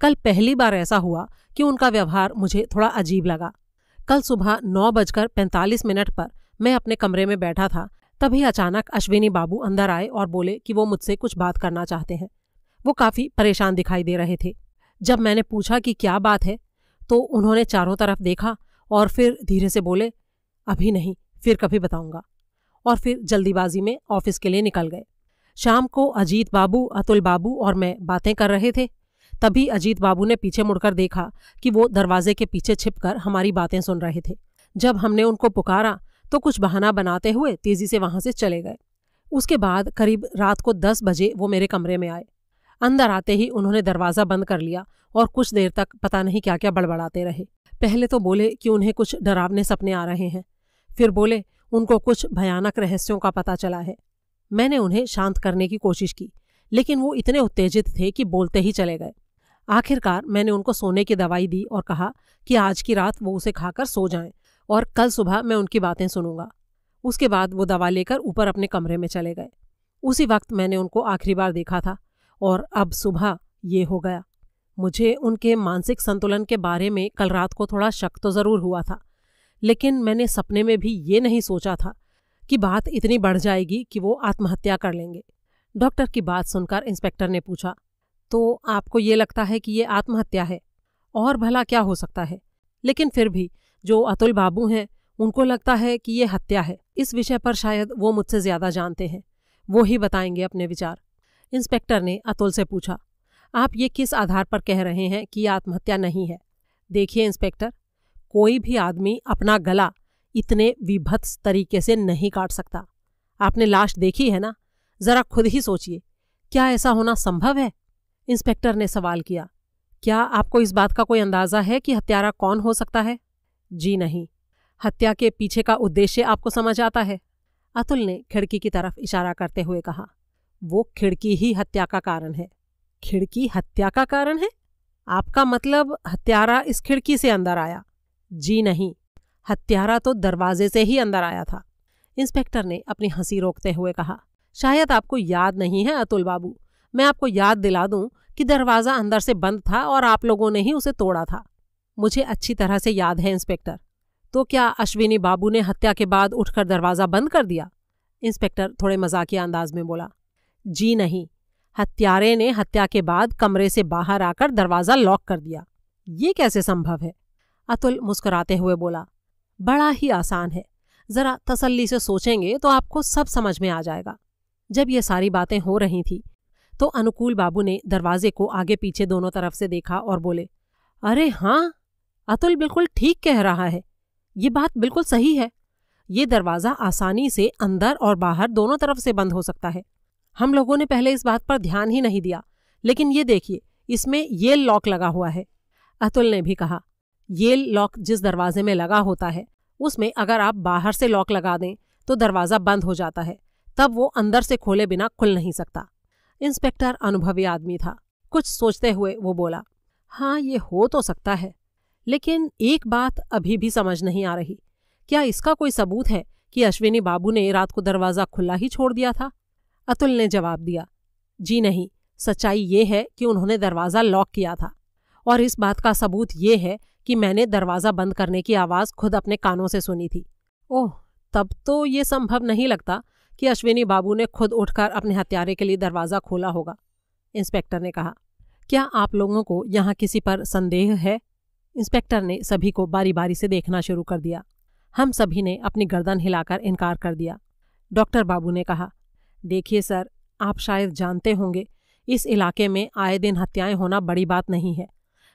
कल पहली बार ऐसा हुआ कि उनका व्यवहार मुझे थोड़ा अजीब लगा कल सुबह नौ बजकर पैंतालीस मिनट पर मैं अपने कमरे में बैठा था तभी अचानक अश्विनी बाबू अंदर आए और बोले कि वो मुझसे कुछ बात करना चाहते हैं वो काफ़ी परेशान दिखाई दे रहे थे जब मैंने पूछा कि क्या बात है तो उन्होंने चारों तरफ देखा और फिर धीरे से बोले अभी नहीं फिर कभी बताऊंगा और फिर जल्दीबाजी में ऑफिस के लिए निकल गए शाम को अजीत बाबू अतुल बाबू और मैं बातें कर रहे थे तभी अजीत बाबू ने पीछे मुड़कर देखा कि वो दरवाजे के पीछे छिपकर हमारी बातें सुन रहे थे जब हमने उनको पुकारा तो कुछ बहाना बनाते हुए तेजी से वहां से चले गए उसके बाद करीब रात को दस बजे वो मेरे कमरे में आए अंदर आते ही उन्होंने दरवाज़ा बंद कर लिया और कुछ देर तक पता नहीं क्या क्या बड़बड़ाते रहे पहले तो बोले कि उन्हें कुछ डरावने सपने आ रहे हैं फिर बोले उनको कुछ भयानक रहस्यों का पता चला है मैंने उन्हें शांत करने की कोशिश की लेकिन वो इतने उत्तेजित थे कि बोलते ही चले गए आखिरकार मैंने उनको सोने की दवाई दी और कहा कि आज की रात वो उसे खाकर सो जाएं और कल सुबह मैं उनकी बातें सुनूंगा उसके बाद वो दवा लेकर ऊपर अपने कमरे में चले गए उसी वक्त मैंने उनको आखिरी बार देखा था और अब सुबह ये हो गया मुझे उनके मानसिक संतुलन के बारे में कल रात को थोड़ा शक तो ज़रूर हुआ था लेकिन मैंने सपने में भी ये नहीं सोचा था कि बात इतनी बढ़ जाएगी कि वो आत्महत्या कर लेंगे डॉक्टर की बात सुनकर इंस्पेक्टर ने पूछा तो आपको ये लगता है कि ये आत्महत्या है और भला क्या हो सकता है लेकिन फिर भी जो अतुल बाबू हैं उनको लगता है कि ये हत्या है इस विषय पर शायद वो मुझसे ज़्यादा जानते हैं वो ही बताएंगे अपने विचार इंस्पेक्टर ने अतुल से पूछा आप ये किस आधार पर कह रहे हैं कि आत्महत्या नहीं है देखिए इंस्पेक्टर कोई भी आदमी अपना गला इतने विभत्स तरीके से नहीं काट सकता आपने लाश देखी है ना ज़रा खुद ही सोचिए क्या ऐसा होना संभव है इंस्पेक्टर ने सवाल किया क्या आपको इस बात का कोई अंदाजा है कि हत्यारा कौन हो सकता है जी नहीं हत्या के पीछे का उद्देश्य आपको समझ आता है अतुल ने खिड़की की तरफ इशारा करते हुए कहा वो खिड़की ही हत्या का कारण है खिड़की हत्या का कारण है आपका मतलब हत्यारा इस खिड़की से अंदर आया जी नहीं हत्यारा तो दरवाजे से ही अंदर आया था इंस्पेक्टर ने अपनी हंसी रोकते हुए कहा शायद आपको याद नहीं है अतुल बाबू मैं आपको याद दिला दूं कि दरवाज़ा अंदर से बंद था और आप लोगों ने ही उसे तोड़ा था मुझे अच्छी तरह से याद है इंस्पेक्टर तो क्या अश्विनी बाबू ने हत्या के बाद उठकर दरवाज़ा बंद कर दिया इंस्पेक्टर थोड़े मजाकिया अंदाज में बोला जी नहीं हत्यारे ने हत्या के बाद कमरे से बाहर आकर दरवाज़ा लॉक कर दिया ये कैसे संभव है अतुल मुस्कुराते हुए बोला बड़ा ही आसान है ज़रा तसल्ली से सोचेंगे तो आपको सब समझ में आ जाएगा जब ये सारी बातें हो रही थी तो अनुकूल बाबू ने दरवाजे को आगे पीछे दोनों तरफ से देखा और बोले अरे हाँ अतुल बिल्कुल ठीक कह रहा है ये बात बिल्कुल सही है ये दरवाज़ा आसानी से अंदर और बाहर दोनों तरफ से बंद हो सकता है हम लोगों ने पहले इस बात पर ध्यान ही नहीं दिया लेकिन ये देखिए इसमें येल लॉक लगा हुआ है अतुल ने भी कहा येल लॉक जिस दरवाजे में लगा होता है उसमें अगर आप बाहर से लॉक लगा दें तो दरवाज़ा बंद हो जाता है तब वो अंदर से खोले बिना खुल नहीं सकता इंस्पेक्टर अनुभवी आदमी था कुछ सोचते हुए वो बोला हाँ ये हो तो सकता है लेकिन एक बात अभी भी समझ नहीं आ रही क्या इसका कोई सबूत है कि अश्विनी बाबू ने रात को दरवाज़ा खुला ही छोड़ दिया था अतुल ने जवाब दिया जी नहीं सच्चाई ये है कि उन्होंने दरवाज़ा लॉक किया था और इस बात का सबूत ये है कि मैंने दरवाज़ा बंद करने की आवाज़ खुद अपने कानों से सुनी थी ओह तब तो ये संभव नहीं लगता कि अश्विनी बाबू ने खुद उठकर अपने हत्यारे के लिए दरवाज़ा खोला होगा इंस्पेक्टर ने कहा क्या आप लोगों को यहाँ किसी पर संदेह है इंस्पेक्टर ने सभी को बारी बारी से देखना शुरू कर दिया हम सभी ने अपनी गर्दन हिलाकर इनकार कर दिया डॉक्टर बाबू ने कहा देखिए सर आप शायद जानते होंगे इस इलाके में आए दिन हत्याएं होना बड़ी बात नहीं है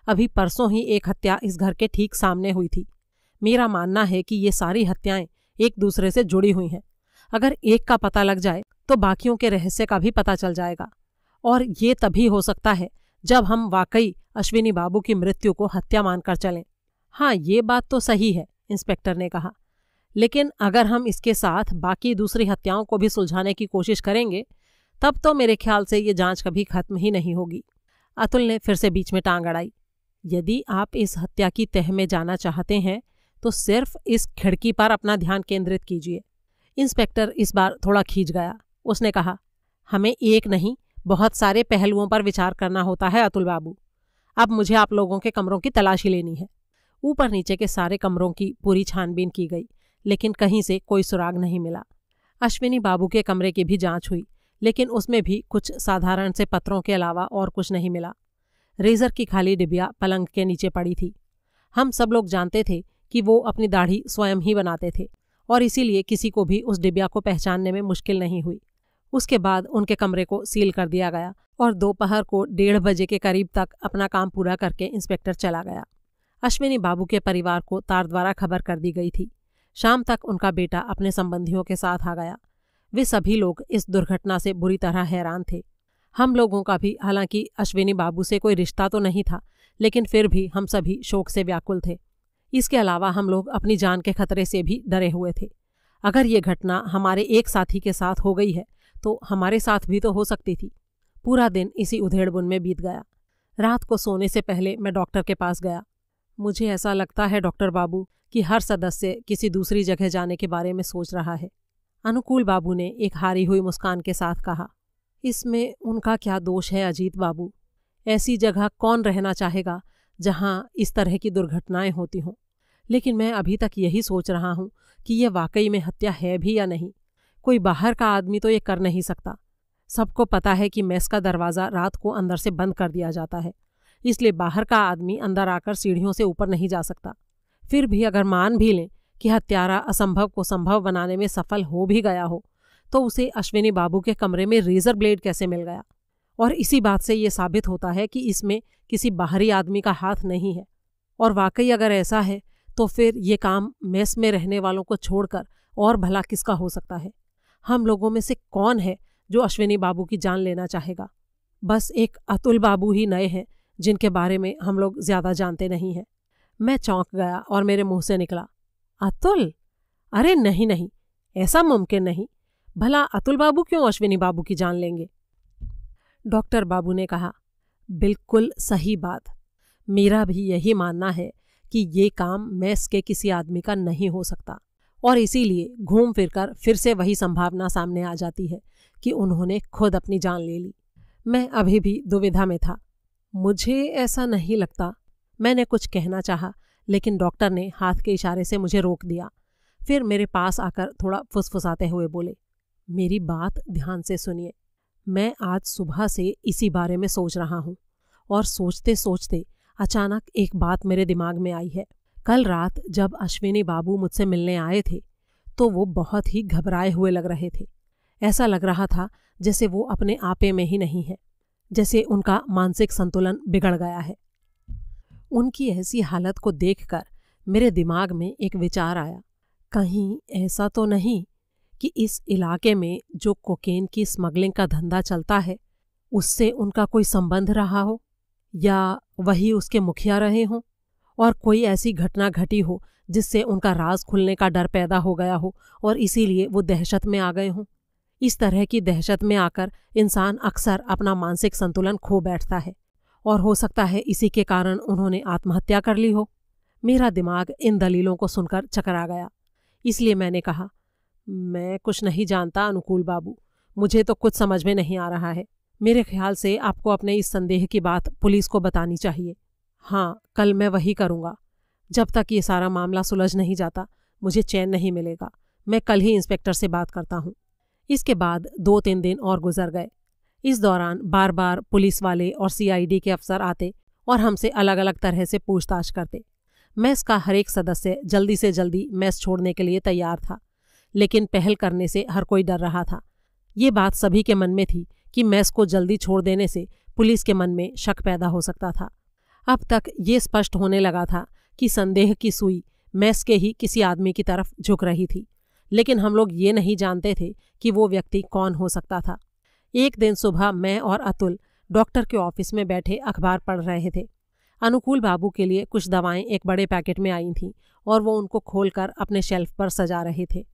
अभी परसों ही एक हत्या इस घर के ठीक सामने हुई थी मेरा मानना है कि ये सारी हत्याएं एक दूसरे से जुड़ी हुई हैं अगर एक का पता लग जाए तो बाकियों के रहस्य का भी पता चल जाएगा और ये तभी हो सकता है जब हम वाकई अश्विनी बाबू की मृत्यु को हत्या मानकर चलें हाँ ये बात तो सही है इंस्पेक्टर ने कहा लेकिन अगर हम इसके साथ बाकी दूसरी हत्याओं को भी सुलझाने की कोशिश करेंगे तब तो मेरे ख्याल से ये जांच कभी खत्म ही नहीं होगी अतुल ने फिर से बीच में टांग अड़ाई यदि आप इस हत्या की तह में जाना चाहते हैं तो सिर्फ इस खिड़की पर अपना ध्यान केंद्रित कीजिए इंस्पेक्टर इस बार थोड़ा खींच गया उसने कहा हमें एक नहीं बहुत सारे पहलुओं पर विचार करना होता है अतुल बाबू अब मुझे आप लोगों के कमरों की तलाशी लेनी है ऊपर नीचे के सारे कमरों की पूरी छानबीन की गई लेकिन कहीं से कोई सुराग नहीं मिला अश्विनी बाबू के कमरे की भी जांच हुई लेकिन उसमें भी कुछ साधारण से पत्रों के अलावा और कुछ नहीं मिला रेजर की खाली डिबिया पलंग के नीचे पड़ी थी हम सब लोग जानते थे कि वो अपनी दाढ़ी स्वयं ही बनाते थे और इसीलिए किसी को भी उस डिबिया को पहचानने में मुश्किल नहीं हुई उसके बाद उनके कमरे को सील कर दिया गया और दोपहर को डेढ़ बजे के करीब तक अपना काम पूरा करके इंस्पेक्टर चला गया अश्विनी बाबू के परिवार को तार द्वारा खबर कर दी गई थी शाम तक उनका बेटा अपने संबंधियों के साथ आ गया वे सभी लोग इस दुर्घटना से बुरी तरह हैरान थे हम लोगों का भी हालांकि अश्विनी बाबू से कोई रिश्ता तो नहीं था लेकिन फिर भी हम सभी शोक से व्याकुल थे इसके अलावा हम लोग अपनी जान के खतरे से भी डरे हुए थे अगर ये घटना हमारे एक साथी के साथ हो गई है तो हमारे साथ भी तो हो सकती थी पूरा दिन इसी उधेड़बुन में बीत गया रात को सोने से पहले मैं डॉक्टर के पास गया मुझे ऐसा लगता है डॉक्टर बाबू कि हर सदस्य किसी दूसरी जगह जाने के बारे में सोच रहा है अनुकूल बाबू ने एक हारी हुई मुस्कान के साथ कहा इसमें उनका क्या दोष है अजीत बाबू ऐसी जगह कौन रहना चाहेगा जहां इस तरह की दुर्घटनाएं होती हों लेकिन मैं अभी तक यही सोच रहा हूं कि यह वाकई में हत्या है भी या नहीं कोई बाहर का आदमी तो ये कर नहीं सकता सबको पता है कि मेस का दरवाज़ा रात को अंदर से बंद कर दिया जाता है इसलिए बाहर का आदमी अंदर आकर सीढ़ियों से ऊपर नहीं जा सकता फिर भी अगर मान भी लें कि हत्यारा असंभव को संभव बनाने में सफल हो भी गया हो तो उसे अश्विनी बाबू के कमरे में रेजर ब्लेड कैसे मिल गया और इसी बात से ये साबित होता है कि इसमें किसी बाहरी आदमी का हाथ नहीं है और वाकई अगर ऐसा है तो फिर ये काम मेस में रहने वालों को छोड़कर और भला किसका हो सकता है हम लोगों में से कौन है जो अश्विनी बाबू की जान लेना चाहेगा बस एक अतुल बाबू ही नए हैं जिनके बारे में हम लोग ज़्यादा जानते नहीं हैं मैं चौंक गया और मेरे मुंह से निकला अतुल अरे नहीं नहीं ऐसा मुमकिन नहीं भला अतुल बाबू क्यों अश्विनी बाबू की जान लेंगे डॉक्टर बाबू ने कहा बिल्कुल सही बात मेरा भी यही मानना है कि ये काम मैस के किसी आदमी का नहीं हो सकता और इसीलिए घूम फिर कर फिर से वही संभावना सामने आ जाती है कि उन्होंने खुद अपनी जान ले ली मैं अभी भी दुविधा में था मुझे ऐसा नहीं लगता मैंने कुछ कहना चाहा लेकिन डॉक्टर ने हाथ के इशारे से मुझे रोक दिया फिर मेरे पास आकर थोड़ा फुसफुसाते हुए बोले मेरी बात ध्यान से सुनिए मैं आज सुबह से इसी बारे में सोच रहा हूँ और सोचते सोचते अचानक एक बात मेरे दिमाग में आई है कल रात जब अश्विनी बाबू मुझसे मिलने आए थे तो वो बहुत ही घबराए हुए लग रहे थे ऐसा लग रहा था जैसे वो अपने आपे में ही नहीं है जैसे उनका मानसिक संतुलन बिगड़ गया है उनकी ऐसी हालत को देखकर मेरे दिमाग में एक विचार आया कहीं ऐसा तो नहीं कि इस इलाके में जो कोकेन की स्मगलिंग का धंधा चलता है उससे उनका कोई संबंध रहा हो या वही उसके मुखिया रहे हों और कोई ऐसी घटना घटी हो जिससे उनका राज खुलने का डर पैदा हो गया हो और इसीलिए वो दहशत में आ गए हों इस तरह की दहशत में आकर इंसान अक्सर अपना मानसिक संतुलन खो बैठता है और हो सकता है इसी के कारण उन्होंने आत्महत्या कर ली हो मेरा दिमाग इन दलीलों को सुनकर चकरा गया इसलिए मैंने कहा मैं कुछ नहीं जानता अनुकूल बाबू मुझे तो कुछ समझ में नहीं आ रहा है मेरे ख्याल से आपको अपने इस संदेह की बात पुलिस को बतानी चाहिए हाँ कल मैं वही करूँगा जब तक ये सारा मामला सुलझ नहीं जाता मुझे चैन नहीं मिलेगा मैं कल ही इंस्पेक्टर से बात करता हूँ इसके बाद दो तीन दिन और गुजर गए इस दौरान बार बार पुलिस वाले और सीआईडी के अफसर आते और हमसे अलग अलग तरह से पूछताछ करते मैस का हर एक सदस्य जल्दी से जल्दी मैस छोड़ने के लिए तैयार था लेकिन पहल करने से हर कोई डर रहा था ये बात सभी के मन में थी कि मैस को जल्दी छोड़ देने से पुलिस के मन में शक पैदा हो सकता था अब तक ये स्पष्ट होने लगा था कि संदेह की सुई मैस के ही किसी आदमी की तरफ झुक रही थी लेकिन हम लोग ये नहीं जानते थे कि वो व्यक्ति कौन हो सकता था एक दिन सुबह मैं और अतुल डॉक्टर के ऑफिस में बैठे अखबार पढ़ रहे थे अनुकूल बाबू के लिए कुछ दवाएं एक बड़े पैकेट में आई थीं और वो उनको खोलकर अपने शेल्फ पर सजा रहे थे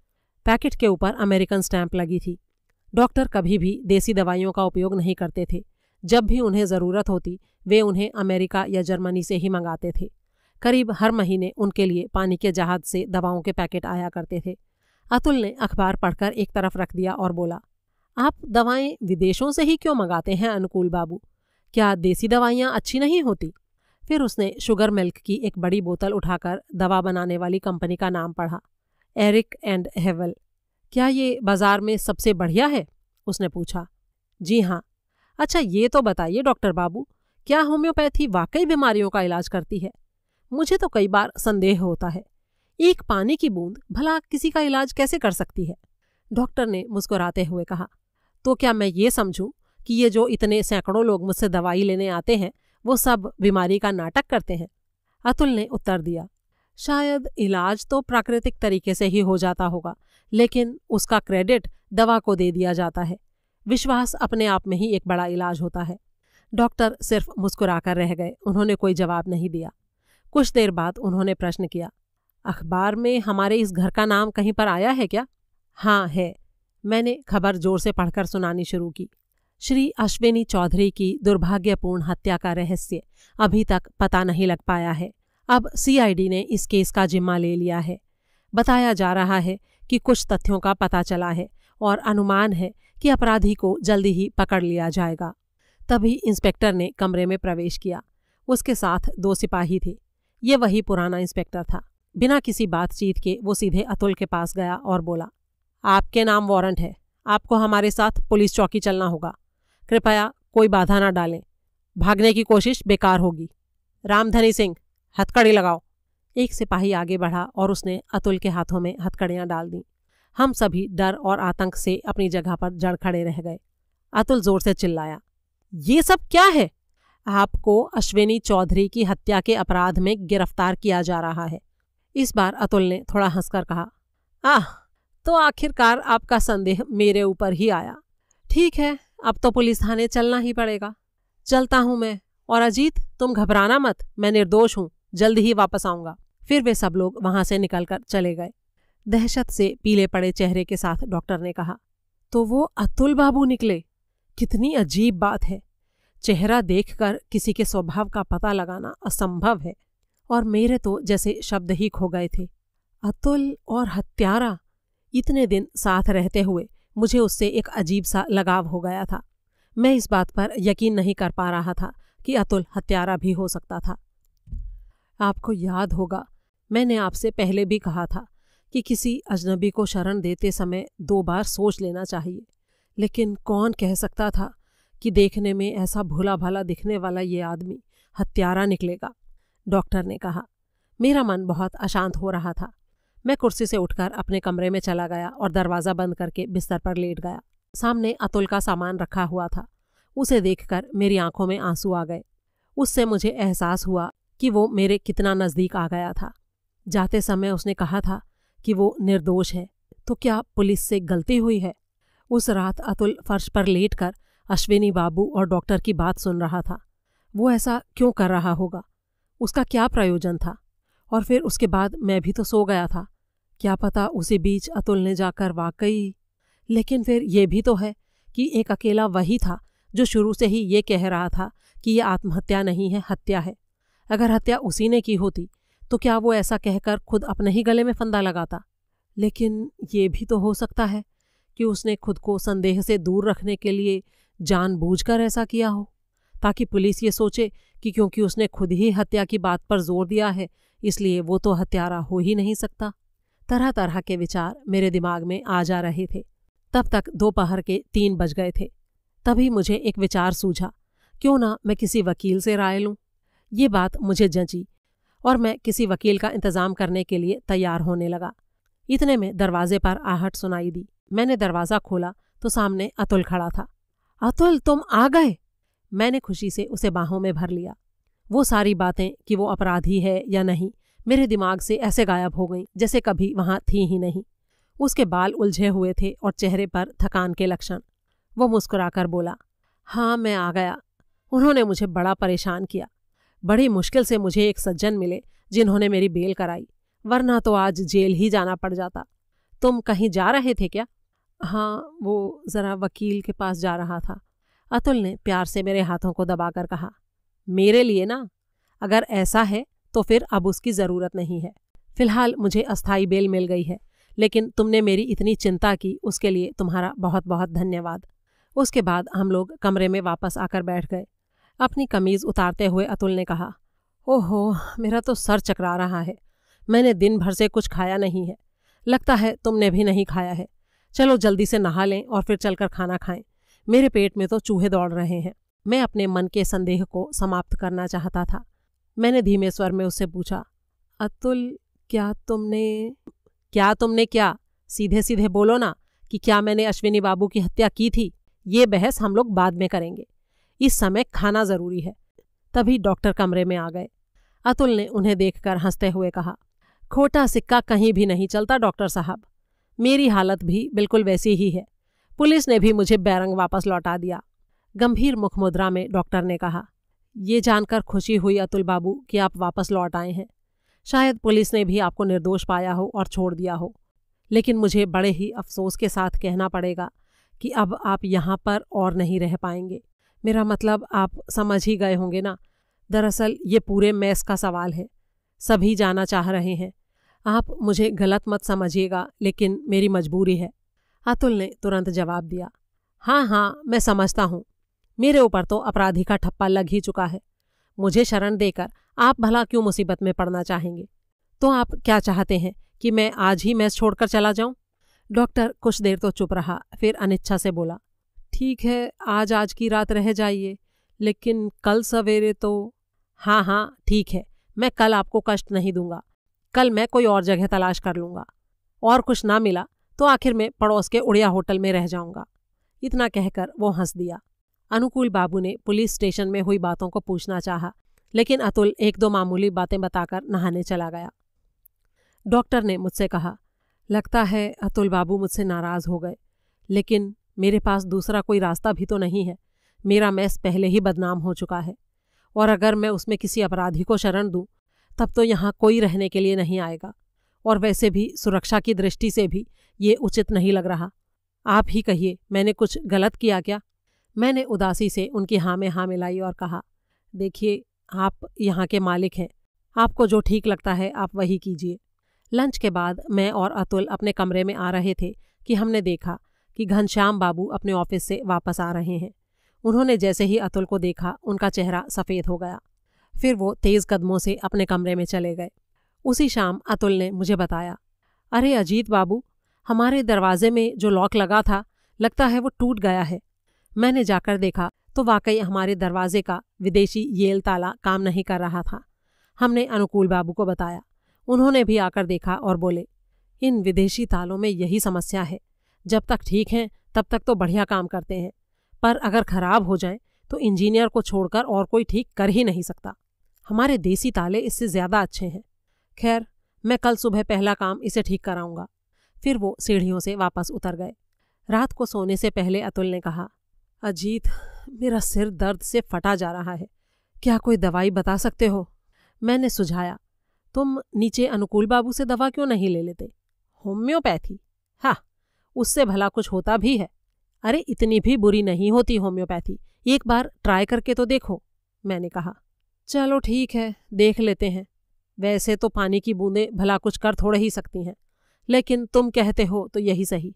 पैकेट के ऊपर अमेरिकन स्टैंप लगी थी डॉक्टर कभी भी देसी दवाइयों का उपयोग नहीं करते थे जब भी उन्हें ज़रूरत होती वे उन्हें अमेरिका या जर्मनी से ही मंगाते थे करीब हर महीने उनके लिए पानी के जहाज से दवाओं के पैकेट आया करते थे अतुल ने अखबार पढ़कर एक तरफ रख दिया और बोला आप दवाएं विदेशों से ही क्यों मंगाते हैं अनुकूल बाबू क्या देसी दवाइयाँ अच्छी नहीं होती फिर उसने शुगर मिल्क की एक बड़ी बोतल उठाकर दवा बनाने वाली कंपनी का नाम पढ़ा एरिक एंड हेवल क्या ये बाजार में सबसे बढ़िया है उसने पूछा जी हाँ अच्छा ये तो बताइए डॉक्टर बाबू क्या होम्योपैथी वाकई बीमारियों का इलाज करती है मुझे तो कई बार संदेह होता है एक पानी की बूंद भला किसी का इलाज कैसे कर सकती है डॉक्टर ने मुस्कुराते हुए कहा तो क्या मैं ये समझूं कि ये जो इतने सैकड़ों लोग मुझसे दवाई लेने आते हैं वो सब बीमारी का नाटक करते हैं अतुल ने उत्तर दिया शायद इलाज तो प्राकृतिक तरीके से ही हो जाता होगा लेकिन उसका क्रेडिट दवा को दे दिया जाता है विश्वास अपने आप में ही एक बड़ा इलाज होता है डॉक्टर सिर्फ मुस्कुराकर रह गए उन्होंने कोई जवाब नहीं दिया कुछ देर बाद उन्होंने प्रश्न किया अखबार में हमारे इस घर का नाम कहीं पर आया है क्या हाँ है मैंने खबर जोर से पढ़कर सुनानी शुरू की श्री अश्विनी चौधरी की दुर्भाग्यपूर्ण हत्या का रहस्य अभी तक पता नहीं लग पाया है अब सीआईडी ने इस केस का जिम्मा ले लिया है बताया जा रहा है कि कुछ तथ्यों का पता चला है और अनुमान है कि अपराधी को जल्दी ही पकड़ लिया जाएगा तभी इंस्पेक्टर ने कमरे में प्रवेश किया उसके साथ दो सिपाही थे ये वही पुराना इंस्पेक्टर था बिना किसी बातचीत के वो सीधे अतुल के पास गया और बोला आपके नाम वारंट है आपको हमारे साथ पुलिस चौकी चलना होगा कृपया कोई बाधा ना डालें भागने की कोशिश बेकार होगी रामधनी सिंह हथकड़ी लगाओ एक सिपाही आगे बढ़ा और उसने अतुल के हाथों में हथकड़ियाँ डाल दी हम सभी डर और आतंक से अपनी जगह पर जड़ खड़े रह गए अतुल जोर से चिल्लाया ये सब क्या है आपको अश्विनी चौधरी की हत्या के अपराध में गिरफ्तार किया जा रहा है इस बार अतुल ने थोड़ा हंसकर कहा आह तो आखिरकार आपका संदेह मेरे ऊपर ही आया ठीक है अब तो पुलिस थाने चलना ही पड़ेगा चलता हूं मैं और अजीत तुम घबराना मत मैं निर्दोष हूं जल्द ही वापस आऊंगा फिर वे सब लोग वहां से निकलकर चले गए दहशत से पीले पड़े चेहरे के साथ डॉक्टर ने कहा तो वो अतुल बाबू निकले कितनी अजीब बात है चेहरा देखकर किसी के स्वभाव का पता लगाना असंभव है और मेरे तो जैसे शब्द ही खो गए थे अतुल और हत्यारा इतने दिन साथ रहते हुए मुझे उससे एक अजीब सा लगाव हो गया था मैं इस बात पर यकीन नहीं कर पा रहा था कि अतुल हत्यारा भी हो सकता था आपको याद होगा मैंने आपसे पहले भी कहा था कि किसी अजनबी को शरण देते समय दो बार सोच लेना चाहिए लेकिन कौन कह सकता था कि देखने में ऐसा भोला भाला दिखने वाला ये आदमी हत्यारा निकलेगा डॉक्टर ने कहा मेरा मन बहुत अशांत हो रहा था मैं कुर्सी से उठकर अपने कमरे में चला गया और दरवाज़ा बंद करके बिस्तर पर लेट गया सामने अतुल का सामान रखा हुआ था उसे देखकर मेरी आंखों में आंसू आ गए उससे मुझे एहसास हुआ कि वो मेरे कितना नज़दीक आ गया था जाते समय उसने कहा था कि वो निर्दोष है तो क्या पुलिस से गलती हुई है उस रात अतुल फर्श पर लेट कर अश्विनी बाबू और डॉक्टर की बात सुन रहा था वो ऐसा क्यों कर रहा होगा उसका क्या प्रयोजन था और फिर उसके बाद मैं भी तो सो गया था क्या पता उसी बीच अतुल ने जाकर वाकई लेकिन फिर ये भी तो है कि एक अकेला वही था जो शुरू से ही ये कह रहा था कि यह आत्महत्या नहीं है हत्या है अगर हत्या उसी ने की होती तो क्या वो ऐसा कहकर खुद अपने ही गले में फंदा लगाता लेकिन ये भी तो हो सकता है कि उसने खुद को संदेह से दूर रखने के लिए जानबूझकर ऐसा किया हो ताकि पुलिस ये सोचे कि क्योंकि उसने खुद ही हत्या की बात पर जोर दिया है इसलिए वो तो हत्यारा हो ही नहीं सकता तरह तरह के विचार मेरे दिमाग में आ जा रहे थे तब तक दोपहर के तीन बज गए थे तभी मुझे एक विचार सूझा क्यों ना मैं किसी वकील से राय लूं ये बात मुझे जंची और मैं किसी वकील का इंतजाम करने के लिए तैयार होने लगा इतने में दरवाजे पर आहट सुनाई दी मैंने दरवाज़ा खोला तो सामने अतुल खड़ा था अतुल तुम आ गए मैंने खुशी से उसे बाहों में भर लिया वो सारी बातें कि वो अपराधी है या नहीं मेरे दिमाग से ऐसे गायब हो गई जैसे कभी वहां थी ही नहीं उसके बाल उलझे हुए थे और चेहरे पर थकान के लक्षण वो मुस्कुराकर बोला हाँ मैं आ गया उन्होंने मुझे बड़ा परेशान किया बड़ी मुश्किल से मुझे एक सज्जन मिले जिन्होंने मेरी बेल कराई वरना तो आज जेल ही जाना पड़ जाता तुम कहीं जा रहे थे क्या हाँ वो ज़रा वकील के पास जा रहा था अतुल ने प्यार से मेरे हाथों को दबाकर कहा मेरे लिए ना अगर ऐसा है तो फिर अब उसकी ज़रूरत नहीं है फिलहाल मुझे अस्थाई बेल मिल गई है लेकिन तुमने मेरी इतनी चिंता की उसके लिए तुम्हारा बहुत बहुत धन्यवाद उसके बाद हम लोग कमरे में वापस आकर बैठ गए अपनी कमीज उतारते हुए अतुल ने कहा ओहो मेरा तो सर चकरा रहा है मैंने दिन भर से कुछ खाया नहीं है लगता है तुमने भी नहीं खाया है चलो जल्दी से नहा लें और फिर चलकर खाना खाएं मेरे पेट में तो चूहे दौड़ रहे हैं मैं अपने मन के संदेह को समाप्त करना चाहता था मैंने धीमे स्वर में उससे पूछा अतुल क्या तुमने क्या तुमने क्या सीधे सीधे बोलो ना कि क्या मैंने अश्विनी बाबू की हत्या की थी ये बहस हम लोग बाद में करेंगे इस समय खाना जरूरी है तभी डॉक्टर कमरे में आ गए अतुल ने उन्हें देखकर हंसते हुए कहा खोटा सिक्का कहीं भी नहीं चलता डॉक्टर साहब मेरी हालत भी बिल्कुल वैसी ही है पुलिस ने भी मुझे बैरंग वापस लौटा दिया गंभीर मुख मुद्रा में डॉक्टर ने कहा ये जानकर खुशी हुई अतुल बाबू कि आप वापस लौट आए हैं शायद पुलिस ने भी आपको निर्दोष पाया हो और छोड़ दिया हो लेकिन मुझे बड़े ही अफसोस के साथ कहना पड़ेगा कि अब आप यहाँ पर और नहीं रह पाएंगे मेरा मतलब आप समझ ही गए होंगे ना दरअसल ये पूरे मैस का सवाल है सभी जाना चाह रहे हैं आप मुझे गलत मत समझिएगा लेकिन मेरी मजबूरी है अतुल ने तुरंत जवाब दिया हाँ हाँ मैं समझता हूँ मेरे ऊपर तो अपराधी का ठप्पा लग ही चुका है मुझे शरण देकर आप भला क्यों मुसीबत में पड़ना चाहेंगे तो आप क्या चाहते हैं कि मैं आज ही मैस छोड़कर चला जाऊं डॉक्टर कुछ देर तो चुप रहा फिर अनिच्छा से बोला ठीक है आज आज की रात रह जाइए लेकिन कल सवेरे तो हाँ हाँ ठीक है मैं कल आपको कष्ट नहीं दूंगा कल मैं कोई और जगह तलाश कर लूँगा और कुछ ना मिला तो आखिर मैं पड़ोस के उड़िया होटल में रह जाऊंगा इतना कहकर वो हंस दिया अनुकूल बाबू ने पुलिस स्टेशन में हुई बातों को पूछना चाहा लेकिन अतुल एक दो मामूली बातें बताकर नहाने चला गया डॉक्टर ने मुझसे कहा लगता है अतुल बाबू मुझसे नाराज़ हो गए लेकिन मेरे पास दूसरा कोई रास्ता भी तो नहीं है मेरा मैस पहले ही बदनाम हो चुका है और अगर मैं उसमें किसी अपराधी को शरण दूं तब तो यहाँ कोई रहने के लिए नहीं आएगा और वैसे भी सुरक्षा की दृष्टि से भी ये उचित नहीं लग रहा आप ही कहिए मैंने कुछ गलत किया क्या मैंने उदासी से उनकी हाँ में हाँ मिलाई और कहा देखिए आप यहाँ के मालिक हैं आपको जो ठीक लगता है आप वही कीजिए लंच के बाद मैं और अतुल अपने कमरे में आ रहे थे कि हमने देखा कि घनश्याम बाबू अपने ऑफिस से वापस आ रहे हैं उन्होंने जैसे ही अतुल को देखा उनका चेहरा सफ़ेद हो गया फिर वो तेज़ कदमों से अपने कमरे में चले गए उसी शाम अतुल ने मुझे बताया अरे अजीत बाबू हमारे दरवाजे में जो लॉक लगा था लगता है वो टूट गया है मैंने जाकर देखा तो वाकई हमारे दरवाजे का विदेशी येल ताला काम नहीं कर रहा था हमने अनुकूल बाबू को बताया उन्होंने भी आकर देखा और बोले इन विदेशी तालों में यही समस्या है जब तक ठीक हैं तब तक तो बढ़िया काम करते हैं पर अगर खराब हो जाए तो इंजीनियर को छोड़कर और कोई ठीक कर ही नहीं सकता हमारे देसी ताले इससे ज्यादा अच्छे हैं खैर मैं कल सुबह पहला काम इसे ठीक कराऊंगा फिर वो सीढ़ियों से वापस उतर गए रात को सोने से पहले अतुल ने कहा अजीत मेरा सिर दर्द से फटा जा रहा है क्या कोई दवाई बता सकते हो मैंने सुझाया तुम नीचे अनुकूल बाबू से दवा क्यों नहीं ले लेते होम्योपैथी हाँ उससे भला कुछ होता भी है अरे इतनी भी बुरी नहीं होती होम्योपैथी एक बार ट्राई करके तो देखो मैंने कहा चलो ठीक है देख लेते हैं वैसे तो पानी की बूंदें भला कुछ कर थोड़े ही सकती हैं लेकिन तुम कहते हो तो यही सही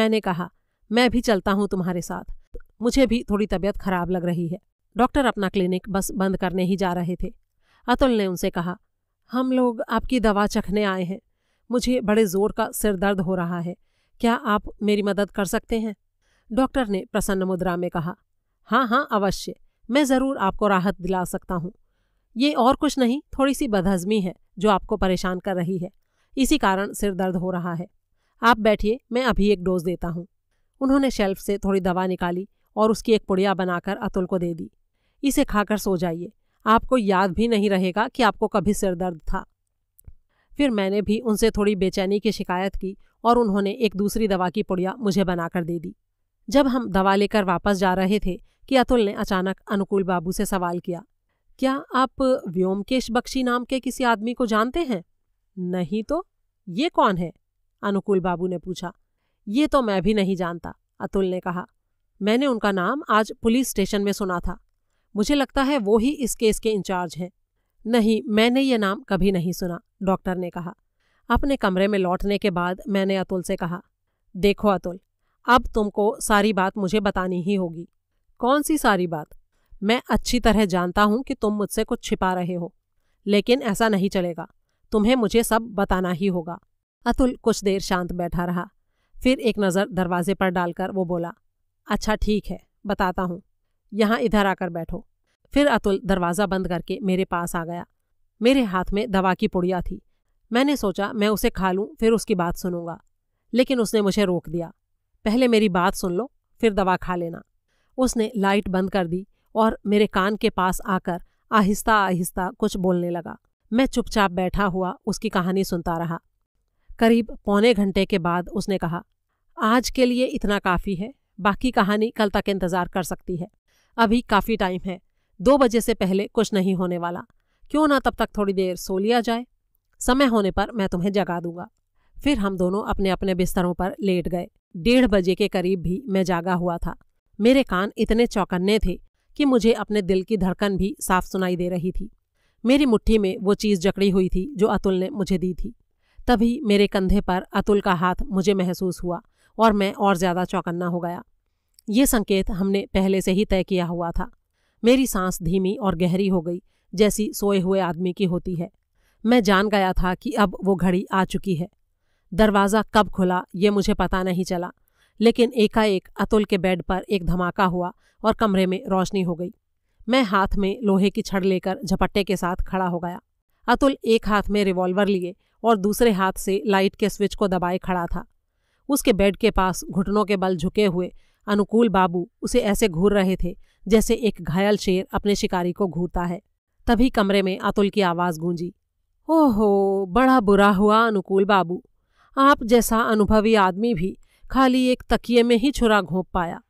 मैंने कहा मैं भी चलता हूँ तुम्हारे साथ मुझे भी थोड़ी तबीयत खराब लग रही है डॉक्टर अपना क्लिनिक बस बंद करने ही जा रहे थे अतुल ने उनसे कहा हम लोग आपकी दवा चखने आए हैं मुझे बड़े जोर का सिर दर्द हो रहा है क्या आप मेरी मदद कर सकते हैं डॉक्टर ने प्रसन्न मुद्रा में कहा हाँ हाँ अवश्य मैं ज़रूर आपको राहत दिला सकता हूँ ये और कुछ नहीं थोड़ी सी बदहजमी है जो आपको परेशान कर रही है इसी कारण सिर दर्द हो रहा है आप बैठिए मैं अभी एक डोज देता हूँ उन्होंने शेल्फ से थोड़ी दवा निकाली और उसकी एक पुड़िया बनाकर अतुल को दे दी इसे खाकर सो जाइए आपको याद भी नहीं रहेगा कि आपको कभी सिर दर्द था फिर मैंने भी उनसे थोड़ी बेचैनी की शिकायत की और उन्होंने एक दूसरी दवा की पुड़िया मुझे बनाकर दे दी जब हम दवा लेकर वापस जा रहे थे कि अतुल ने अचानक अनुकूल बाबू से सवाल किया क्या आप व्योमकेश बख्शी नाम के किसी आदमी को जानते हैं नहीं तो ये कौन है अनुकूल बाबू ने पूछा ये तो मैं भी नहीं जानता अतुल ने कहा मैंने उनका नाम आज पुलिस स्टेशन में सुना था मुझे लगता है वो ही इस केस के इंचार्ज हैं नहीं मैंने ये नाम कभी नहीं सुना डॉक्टर ने कहा अपने कमरे में लौटने के बाद मैंने अतुल से कहा देखो अतुल अब तुमको सारी बात मुझे बतानी ही होगी कौन सी सारी बात मैं अच्छी तरह जानता हूं कि तुम मुझसे कुछ छिपा रहे हो लेकिन ऐसा नहीं चलेगा तुम्हें मुझे सब बताना ही होगा अतुल कुछ देर शांत बैठा रहा फिर एक नज़र दरवाजे पर डालकर वो बोला अच्छा ठीक है बताता हूँ यहाँ इधर आकर बैठो फिर अतुल दरवाज़ा बंद करके मेरे पास आ गया मेरे हाथ में दवा की पुड़िया थी मैंने सोचा मैं उसे खा लूँ फिर उसकी बात सुनूंगा लेकिन उसने मुझे रोक दिया पहले मेरी बात सुन लो फिर दवा खा लेना उसने लाइट बंद कर दी और मेरे कान के पास आकर आहिस्ता आहिस्ता कुछ बोलने लगा मैं चुपचाप बैठा हुआ उसकी कहानी सुनता रहा करीब पौने घंटे के बाद उसने कहा आज के लिए इतना काफ़ी है बाकी कहानी कल तक इंतज़ार कर सकती है अभी काफ़ी टाइम है दो बजे से पहले कुछ नहीं होने वाला क्यों ना तब तक थोड़ी देर सो लिया जाए समय होने पर मैं तुम्हें जगा दूंगा फिर हम दोनों अपने अपने बिस्तरों पर लेट गए डेढ़ बजे के करीब भी मैं जागा हुआ था मेरे कान इतने चौकन्ने थे कि मुझे अपने दिल की धड़कन भी साफ सुनाई दे रही थी मेरी मुट्ठी में वो चीज जकड़ी हुई थी जो अतुल ने मुझे दी थी तभी मेरे कंधे पर अतुल का हाथ मुझे महसूस हुआ और मैं और ज्यादा चौकन्ना हो गया ये संकेत हमने पहले से ही तय किया हुआ था मेरी सांस धीमी और गहरी हो गई जैसी सोए हुए आदमी की होती है मैं जान गया था कि अब वो घड़ी आ चुकी है दरवाज़ा कब खुला ये मुझे पता नहीं चला लेकिन एकाएक अतुल के बेड पर एक धमाका हुआ और कमरे में रोशनी हो गई मैं हाथ में लोहे की छड़ लेकर झपट्टे के साथ खड़ा हो गया अतुल एक हाथ में रिवॉल्वर लिए और दूसरे हाथ से लाइट के स्विच को दबाए खड़ा था उसके बेड के पास घुटनों के बल झुके हुए अनुकूल बाबू उसे ऐसे घूर रहे थे जैसे एक घायल शेर अपने शिकारी को घूरता है तभी कमरे में अतुल की आवाज़ गूंजी ओहो बड़ा बुरा हुआ अनुकूल बाबू आप जैसा अनुभवी आदमी भी खाली एक तकिए में ही छुरा घोंप पाया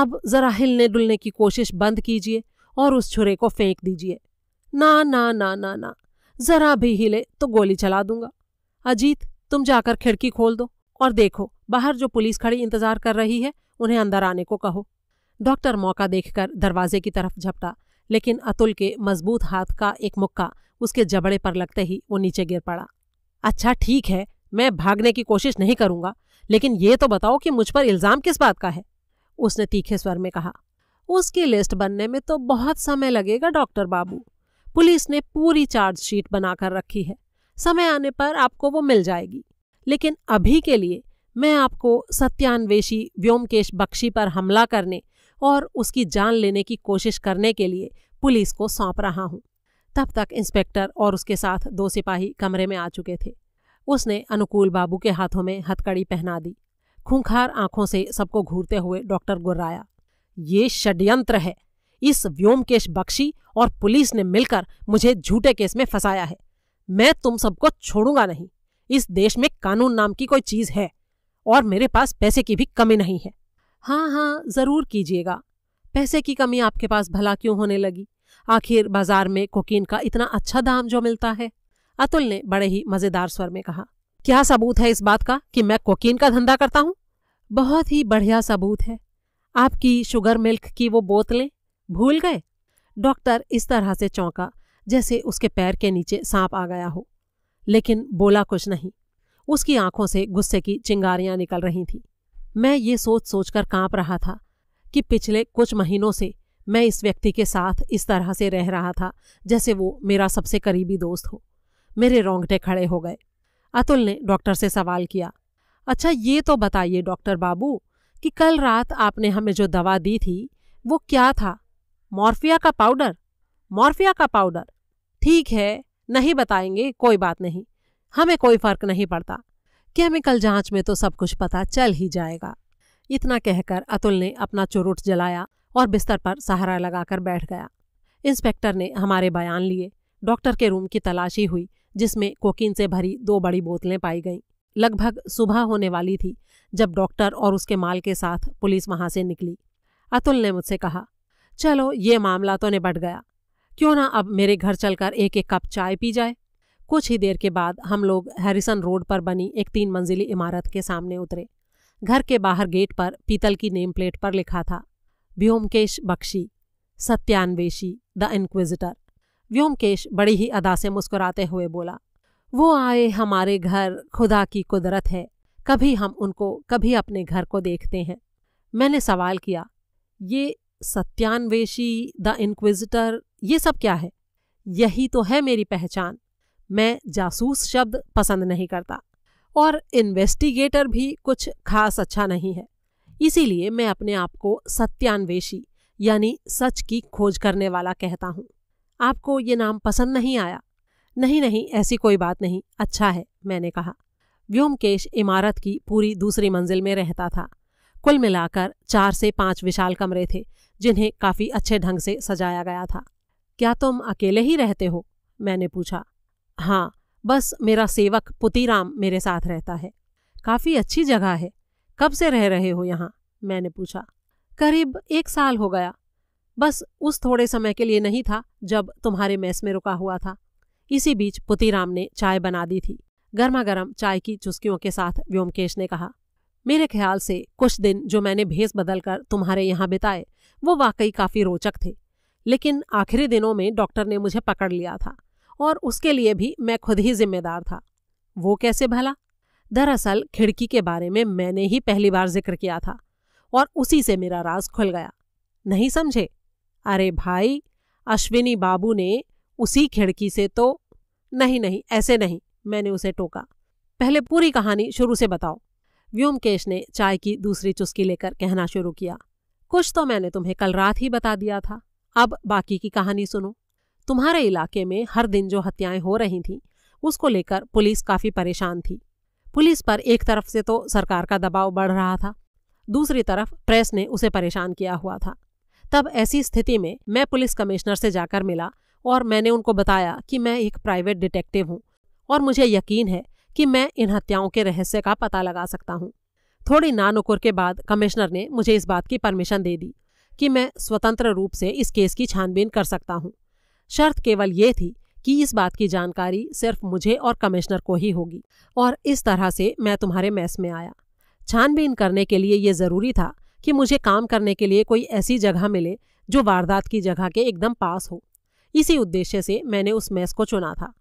अब जरा हिलने डुलने की कोशिश बंद कीजिए और उस छुरे को फेंक दीजिए ना ना ना ना ना जरा भी हिले तो गोली चला दूंगा अजीत तुम जाकर खिड़की खोल दो और देखो बाहर जो पुलिस खड़ी इंतजार कर रही है उन्हें अंदर आने को कहो डॉक्टर मौका देखकर दरवाजे की तरफ झपटा लेकिन अतुल के मजबूत हाथ का एक मुक्का उसके जबड़े पर लगते ही वो नीचे गिर पड़ा अच्छा ठीक है मैं भागने की कोशिश नहीं करूंगा लेकिन ये तो बताओ कि मुझ पर इल्ज़ाम किस बात का है उसने तीखे स्वर में कहा उसकी लिस्ट बनने में तो बहुत समय लगेगा डॉक्टर बाबू पुलिस ने पूरी चार्जशीट बनाकर रखी है समय आने पर आपको वो मिल जाएगी लेकिन अभी के लिए मैं आपको सत्यान्वेषी व्योमकेश बख्शी पर हमला करने और उसकी जान लेने की कोशिश करने के लिए पुलिस को सौंप रहा हूँ तब तक इंस्पेक्टर और उसके साथ दो सिपाही कमरे में आ चुके थे उसने अनुकूल बाबू के हाथों में हथकड़ी पहना दी खूंखार आंखों से सबको घूरते हुए डॉक्टर गुर्राया ये षड्यंत्र है इस व्योमकेश बख्शी और पुलिस ने मिलकर मुझे झूठे केस में फंसाया है मैं तुम सबको छोड़ूंगा नहीं इस देश में कानून नाम की कोई चीज है और मेरे पास पैसे की भी कमी नहीं है हाँ हाँ जरूर कीजिएगा पैसे की कमी आपके पास भला क्यों होने लगी आखिर बाजार में कोकीन का इतना अच्छा दाम जो मिलता है अतुल ने बड़े ही मजेदार स्वर में कहा क्या सबूत है इस बात का कि मैं कोकीन का धंधा करता हूँ बहुत ही बढ़िया सबूत है आपकी शुगर मिल्क की वो बोतलें भूल गए डॉक्टर इस तरह से चौंका जैसे उसके पैर के नीचे सांप आ गया हो लेकिन बोला कुछ नहीं उसकी आंखों से गुस्से की चिंगारियां निकल रही थी मैं ये सोच सोचकर कांप रहा था कि पिछले कुछ महीनों से मैं इस व्यक्ति के साथ इस तरह से रह रहा था जैसे वो मेरा सबसे करीबी दोस्त हो मेरे रोंगटे खड़े हो गए अतुल ने डॉक्टर से सवाल किया अच्छा ये तो बताइए डॉक्टर बाबू कि कल रात आपने हमें जो दवा दी थी वो क्या था मॉर्फिया का पाउडर मॉर्फिया का पाउडर ठीक है नहीं बताएंगे कोई बात नहीं हमें कोई फर्क नहीं पड़ता केमिकल जांच में तो सब कुछ पता चल ही जाएगा इतना कहकर अतुल ने अपना चुरुट जलाया और बिस्तर पर सहारा लगाकर बैठ गया इंस्पेक्टर ने हमारे बयान लिए डॉक्टर के रूम की तलाशी हुई जिसमें कोकीन से भरी दो बड़ी बोतलें पाई गईं लगभग सुबह होने वाली थी जब डॉक्टर और उसके माल के साथ पुलिस वहां से निकली अतुल ने मुझसे कहा चलो ये मामला तो निबट गया क्यों ना अब मेरे घर चलकर एक एक कप चाय पी जाए कुछ ही देर के बाद हम लोग हैरिसन रोड पर बनी एक तीन मंजिली इमारत के सामने उतरे घर के बाहर गेट पर पीतल की नेम प्लेट पर लिखा था व्योमकेश बख्शी सत्यान्वेषी द इन्क्विजिटर व्योमकेश बड़ी ही अदा से मुस्कुराते हुए बोला वो आए हमारे घर खुदा की कुदरत है कभी हम उनको कभी अपने घर को देखते हैं मैंने सवाल किया ये सत्यान्वेषी द इन्क्विजिटर ये सब क्या है यही तो है मेरी पहचान मैं जासूस शब्द पसंद नहीं करता और इन्वेस्टिगेटर भी कुछ खास अच्छा नहीं है इसीलिए मैं अपने आप को सत्यान्वेषी यानी सच की खोज करने वाला कहता हूँ आपको ये नाम पसंद नहीं आया नहीं नहीं ऐसी कोई बात नहीं अच्छा है मैंने कहा व्योमकेश इमारत की पूरी दूसरी मंजिल में रहता था कुल मिलाकर चार से पांच विशाल कमरे थे जिन्हें काफी अच्छे ढंग से सजाया गया था क्या तुम अकेले ही रहते हो मैंने पूछा हाँ बस मेरा सेवक पुतीराम मेरे साथ रहता है काफी अच्छी जगह है कब से रह रहे हो यहाँ मैंने पूछा करीब एक साल हो गया बस उस थोड़े समय के लिए नहीं था जब तुम्हारे मेस में रुका हुआ था इसी बीच पुतीराम ने चाय बना दी थी गर्मा गर्म चाय की चुस्कियों के साथ व्योमकेश ने कहा मेरे ख्याल से कुछ दिन जो मैंने भेस बदलकर तुम्हारे यहाँ बिताए वो वाकई काफ़ी रोचक थे लेकिन आखिरी दिनों में डॉक्टर ने मुझे पकड़ लिया था और उसके लिए भी मैं खुद ही जिम्मेदार था वो कैसे भला दरअसल खिड़की के बारे में मैंने ही पहली बार जिक्र किया था और उसी से मेरा राज खुल गया नहीं समझे अरे भाई अश्विनी बाबू ने उसी खिड़की से तो नहीं नहीं ऐसे नहीं मैंने उसे टोका पहले पूरी कहानी शुरू से बताओ व्योमकेश ने चाय की दूसरी चुस्की लेकर कहना शुरू किया कुछ तो मैंने तुम्हें कल रात ही बता दिया था अब बाकी की कहानी सुनो तुम्हारे इलाके में हर दिन जो हत्याएं हो रही थीं उसको लेकर पुलिस काफ़ी परेशान थी पुलिस पर एक तरफ से तो सरकार का दबाव बढ़ रहा था दूसरी तरफ प्रेस ने उसे परेशान किया हुआ था तब ऐसी स्थिति में मैं पुलिस कमिश्नर से जाकर मिला और मैंने उनको बताया कि मैं एक प्राइवेट डिटेक्टिव हूँ और मुझे यकीन है कि मैं इन हत्याओं के रहस्य का पता लगा सकता हूँ थोड़ी नानुकुर के बाद कमिश्नर ने मुझे इस बात की परमिशन दे दी कि मैं स्वतंत्र रूप से इस केस की छानबीन कर सकता हूँ शर्त केवल ये थी कि इस बात की जानकारी सिर्फ मुझे और कमिश्नर को ही होगी और इस तरह से मैं तुम्हारे मैस में आया छानबीन करने के लिए यह जरूरी था कि मुझे काम करने के लिए कोई ऐसी जगह मिले जो वारदात की जगह के एकदम पास हो इसी उद्देश्य से मैंने उस मैस को चुना था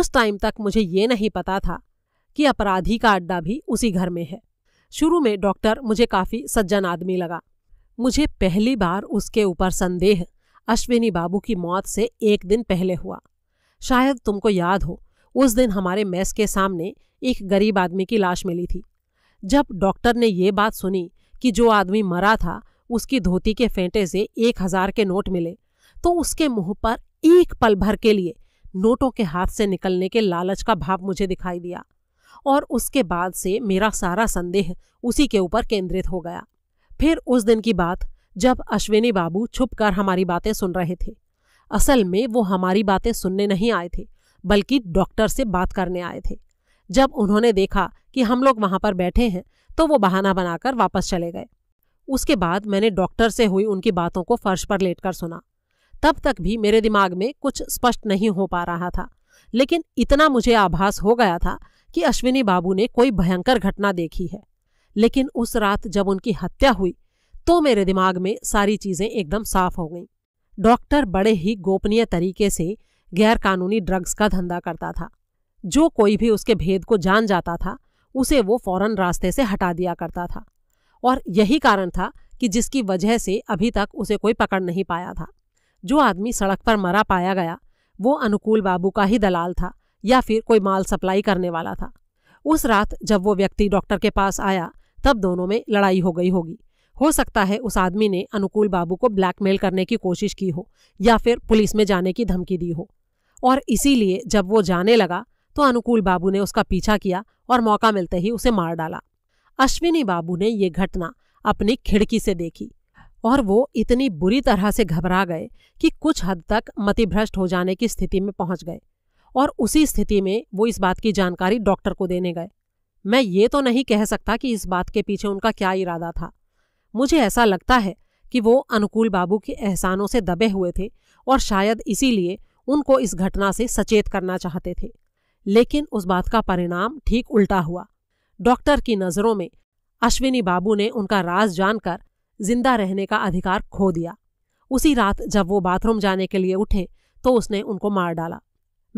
उस टाइम तक मुझे ये नहीं पता था कि अपराधी का अड्डा भी उसी घर में है शुरू में डॉक्टर मुझे काफी सज्जन आदमी लगा मुझे पहली बार उसके ऊपर संदेह अश्विनी बाबू की मौत से एक दिन पहले हुआ शायद तुमको याद हो उस दिन हमारे मेस के सामने एक गरीब आदमी की लाश मिली थी जब डॉक्टर ने ये बात सुनी कि जो आदमी मरा था उसकी धोती के फेंटे से एक हजार के नोट मिले तो उसके मुंह पर एक पल भर के लिए नोटों के हाथ से निकलने के लालच का भाव मुझे दिखाई दिया और उसके बाद से मेरा सारा संदेह उसी के ऊपर केंद्रित हो गया फिर उस दिन की बात जब अश्विनी बाबू छुप कर हमारी बातें सुन रहे थे असल में वो हमारी बातें सुनने नहीं आए थे बल्कि डॉक्टर से बात करने आए थे जब उन्होंने देखा कि हम लोग वहां पर बैठे हैं तो वो बहाना बनाकर वापस चले गए उसके बाद मैंने डॉक्टर से हुई उनकी बातों को फर्श पर लेटकर सुना तब तक भी मेरे दिमाग में कुछ स्पष्ट नहीं हो पा रहा था लेकिन इतना मुझे आभास हो गया था कि अश्विनी बाबू ने कोई भयंकर घटना देखी है लेकिन उस रात जब उनकी हत्या हुई तो मेरे दिमाग में सारी चीजें एकदम साफ हो गईं डॉक्टर बड़े ही गोपनीय तरीके से गैरकानूनी ड्रग्स का धंधा करता था जो कोई भी उसके भेद को जान जाता था उसे वो फौरन रास्ते से हटा दिया करता था और यही कारण था कि जिसकी वजह से अभी तक उसे कोई पकड़ नहीं पाया था जो आदमी सड़क पर मरा पाया गया वो अनुकूल बाबू का ही दलाल था या फिर कोई माल सप्लाई करने वाला था उस रात जब वो व्यक्ति डॉक्टर के पास आया तब दोनों में लड़ाई हो गई होगी हो सकता है उस आदमी ने अनुकूल बाबू को ब्लैकमेल करने की कोशिश की हो या फिर पुलिस में जाने की धमकी दी हो और इसीलिए जब वो जाने लगा तो अनुकूल बाबू ने उसका पीछा किया और मौका मिलते ही उसे मार डाला अश्विनी बाबू ने ये घटना अपनी खिड़की से देखी और वो इतनी बुरी तरह से घबरा गए कि कुछ हद तक मतिभ्रष्ट हो जाने की स्थिति में पहुंच गए और उसी स्थिति में वो इस बात की जानकारी डॉक्टर को देने गए मैं ये तो नहीं कह सकता कि इस बात के पीछे उनका क्या इरादा था मुझे ऐसा लगता है कि वो अनुकूल बाबू के एहसानों से दबे हुए थे और शायद इसीलिए उनको इस घटना से सचेत करना चाहते थे लेकिन उस बात का परिणाम ठीक उल्टा हुआ डॉक्टर की नज़रों में अश्विनी बाबू ने उनका राज जानकर जिंदा रहने का अधिकार खो दिया उसी रात जब वो बाथरूम जाने के लिए उठे तो उसने उनको मार डाला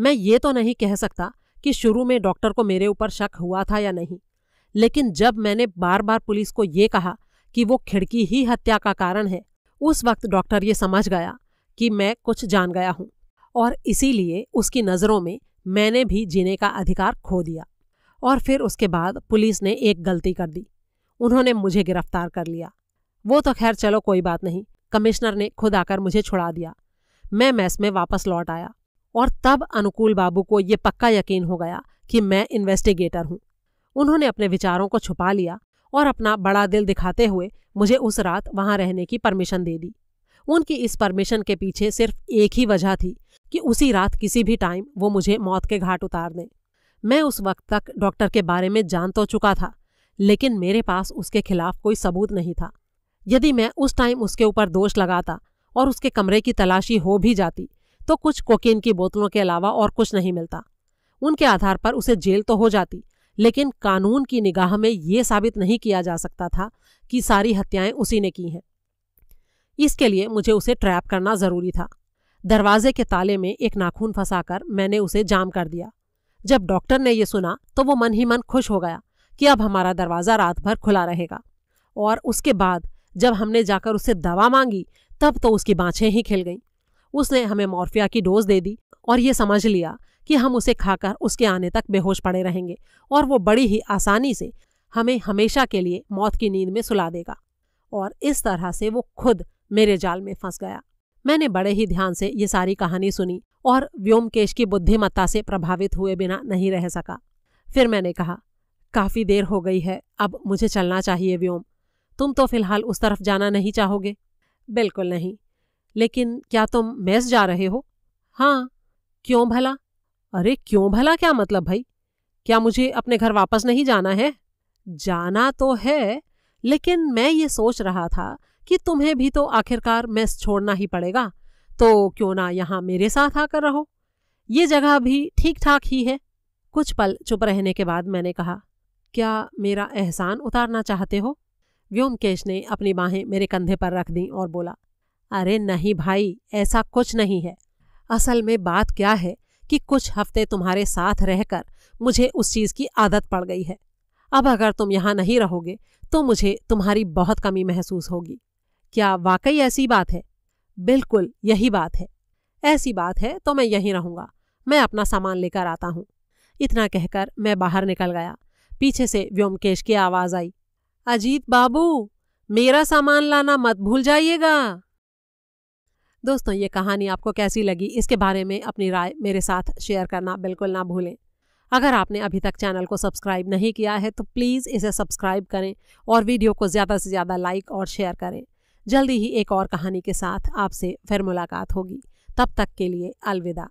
मैं ये तो नहीं कह सकता कि शुरू में डॉक्टर को मेरे ऊपर शक हुआ था या नहीं लेकिन जब मैंने बार बार पुलिस को ये कहा कि वो खिड़की ही हत्या का कारण है उस वक्त डॉक्टर ये समझ गया कि मैं कुछ जान गया हूँ और इसीलिए उसकी नज़रों में मैंने भी जीने का अधिकार खो दिया और फिर उसके बाद पुलिस ने एक गलती कर दी उन्होंने मुझे गिरफ्तार कर लिया वो तो खैर चलो कोई बात नहीं कमिश्नर ने खुद आकर मुझे छुड़ा दिया मैं मैस में वापस लौट आया और तब अनुकूल बाबू को ये पक्का यकीन हो गया कि मैं इन्वेस्टिगेटर हूँ उन्होंने अपने विचारों को छुपा लिया और अपना बड़ा दिल दिखाते हुए मुझे उस रात वहां रहने की परमिशन दे दी उनकी इस परमिशन के पीछे सिर्फ एक ही वजह थी कि उसी रात किसी भी टाइम वो मुझे मौत के घाट उतार दें मैं उस वक्त तक डॉक्टर के बारे में जान तो चुका था लेकिन मेरे पास उसके खिलाफ कोई सबूत नहीं था यदि मैं उस टाइम उसके ऊपर दोष लगाता और उसके कमरे की तलाशी हो भी जाती तो कुछ कोकीन की बोतलों के अलावा और कुछ नहीं मिलता उनके आधार पर उसे जेल तो हो जाती लेकिन कानून की निगाह में ये साबित नहीं किया जा सकता था कि सारी हत्याएं उसी ने की हैं इसके लिए मुझे उसे ट्रैप करना जरूरी था दरवाजे के ताले में एक नाखून फंसाकर मैंने उसे जाम कर दिया जब डॉक्टर ने यह सुना तो वो मन ही मन खुश हो गया कि अब हमारा दरवाज़ा रात भर खुला रहेगा और उसके बाद जब हमने जाकर उससे दवा मांगी तब तो उसकी बाँछें ही खिल गईं उसने हमें मॉर्फिया की डोज दे दी और ये समझ लिया कि हम उसे खाकर उसके आने तक बेहोश पड़े रहेंगे और वो बड़ी ही आसानी से हमें हमेशा के लिए मौत की नींद में सुला देगा और इस तरह से वो खुद मेरे जाल में फंस गया मैंने बड़े ही ध्यान से ये सारी कहानी सुनी और व्योमकेश की बुद्धिमत्ता से प्रभावित हुए बिना नहीं रह सका फिर मैंने कहा काफी देर हो गई है अब मुझे चलना चाहिए व्योम तुम तो फिलहाल उस तरफ जाना नहीं चाहोगे बिल्कुल नहीं लेकिन क्या तुम मैस जा रहे हो हाँ क्यों भला अरे क्यों भला क्या मतलब भाई क्या मुझे अपने घर वापस नहीं जाना है जाना तो है लेकिन मैं ये सोच रहा था कि तुम्हें भी तो आखिरकार मैं छोड़ना ही पड़ेगा तो क्यों ना यहाँ मेरे साथ आकर रहो ये जगह भी ठीक ठाक ही है कुछ पल चुप रहने के बाद मैंने कहा क्या मेरा एहसान उतारना चाहते हो व्योमकेश ने अपनी बाहें मेरे कंधे पर रख दी और बोला अरे नहीं भाई ऐसा कुछ नहीं है असल में बात क्या है कि कुछ हफ्ते तुम्हारे साथ रहकर मुझे उस चीज़ की आदत पड़ गई है अब अगर तुम यहाँ नहीं रहोगे तो मुझे तुम्हारी बहुत कमी महसूस होगी क्या वाकई ऐसी बात है बिल्कुल यही बात है ऐसी बात है तो मैं यहीं रहूंगा मैं अपना सामान लेकर आता हूँ इतना कहकर मैं बाहर निकल गया पीछे से व्योमकेश की आवाज़ आई अजीत बाबू मेरा सामान लाना मत भूल जाइएगा दोस्तों ये कहानी आपको कैसी लगी इसके बारे में अपनी राय मेरे साथ शेयर करना बिल्कुल ना भूलें अगर आपने अभी तक चैनल को सब्सक्राइब नहीं किया है तो प्लीज़ इसे सब्सक्राइब करें और वीडियो को ज़्यादा से ज़्यादा लाइक और शेयर करें जल्दी ही एक और कहानी के साथ आपसे फिर मुलाकात होगी तब तक के लिए अलविदा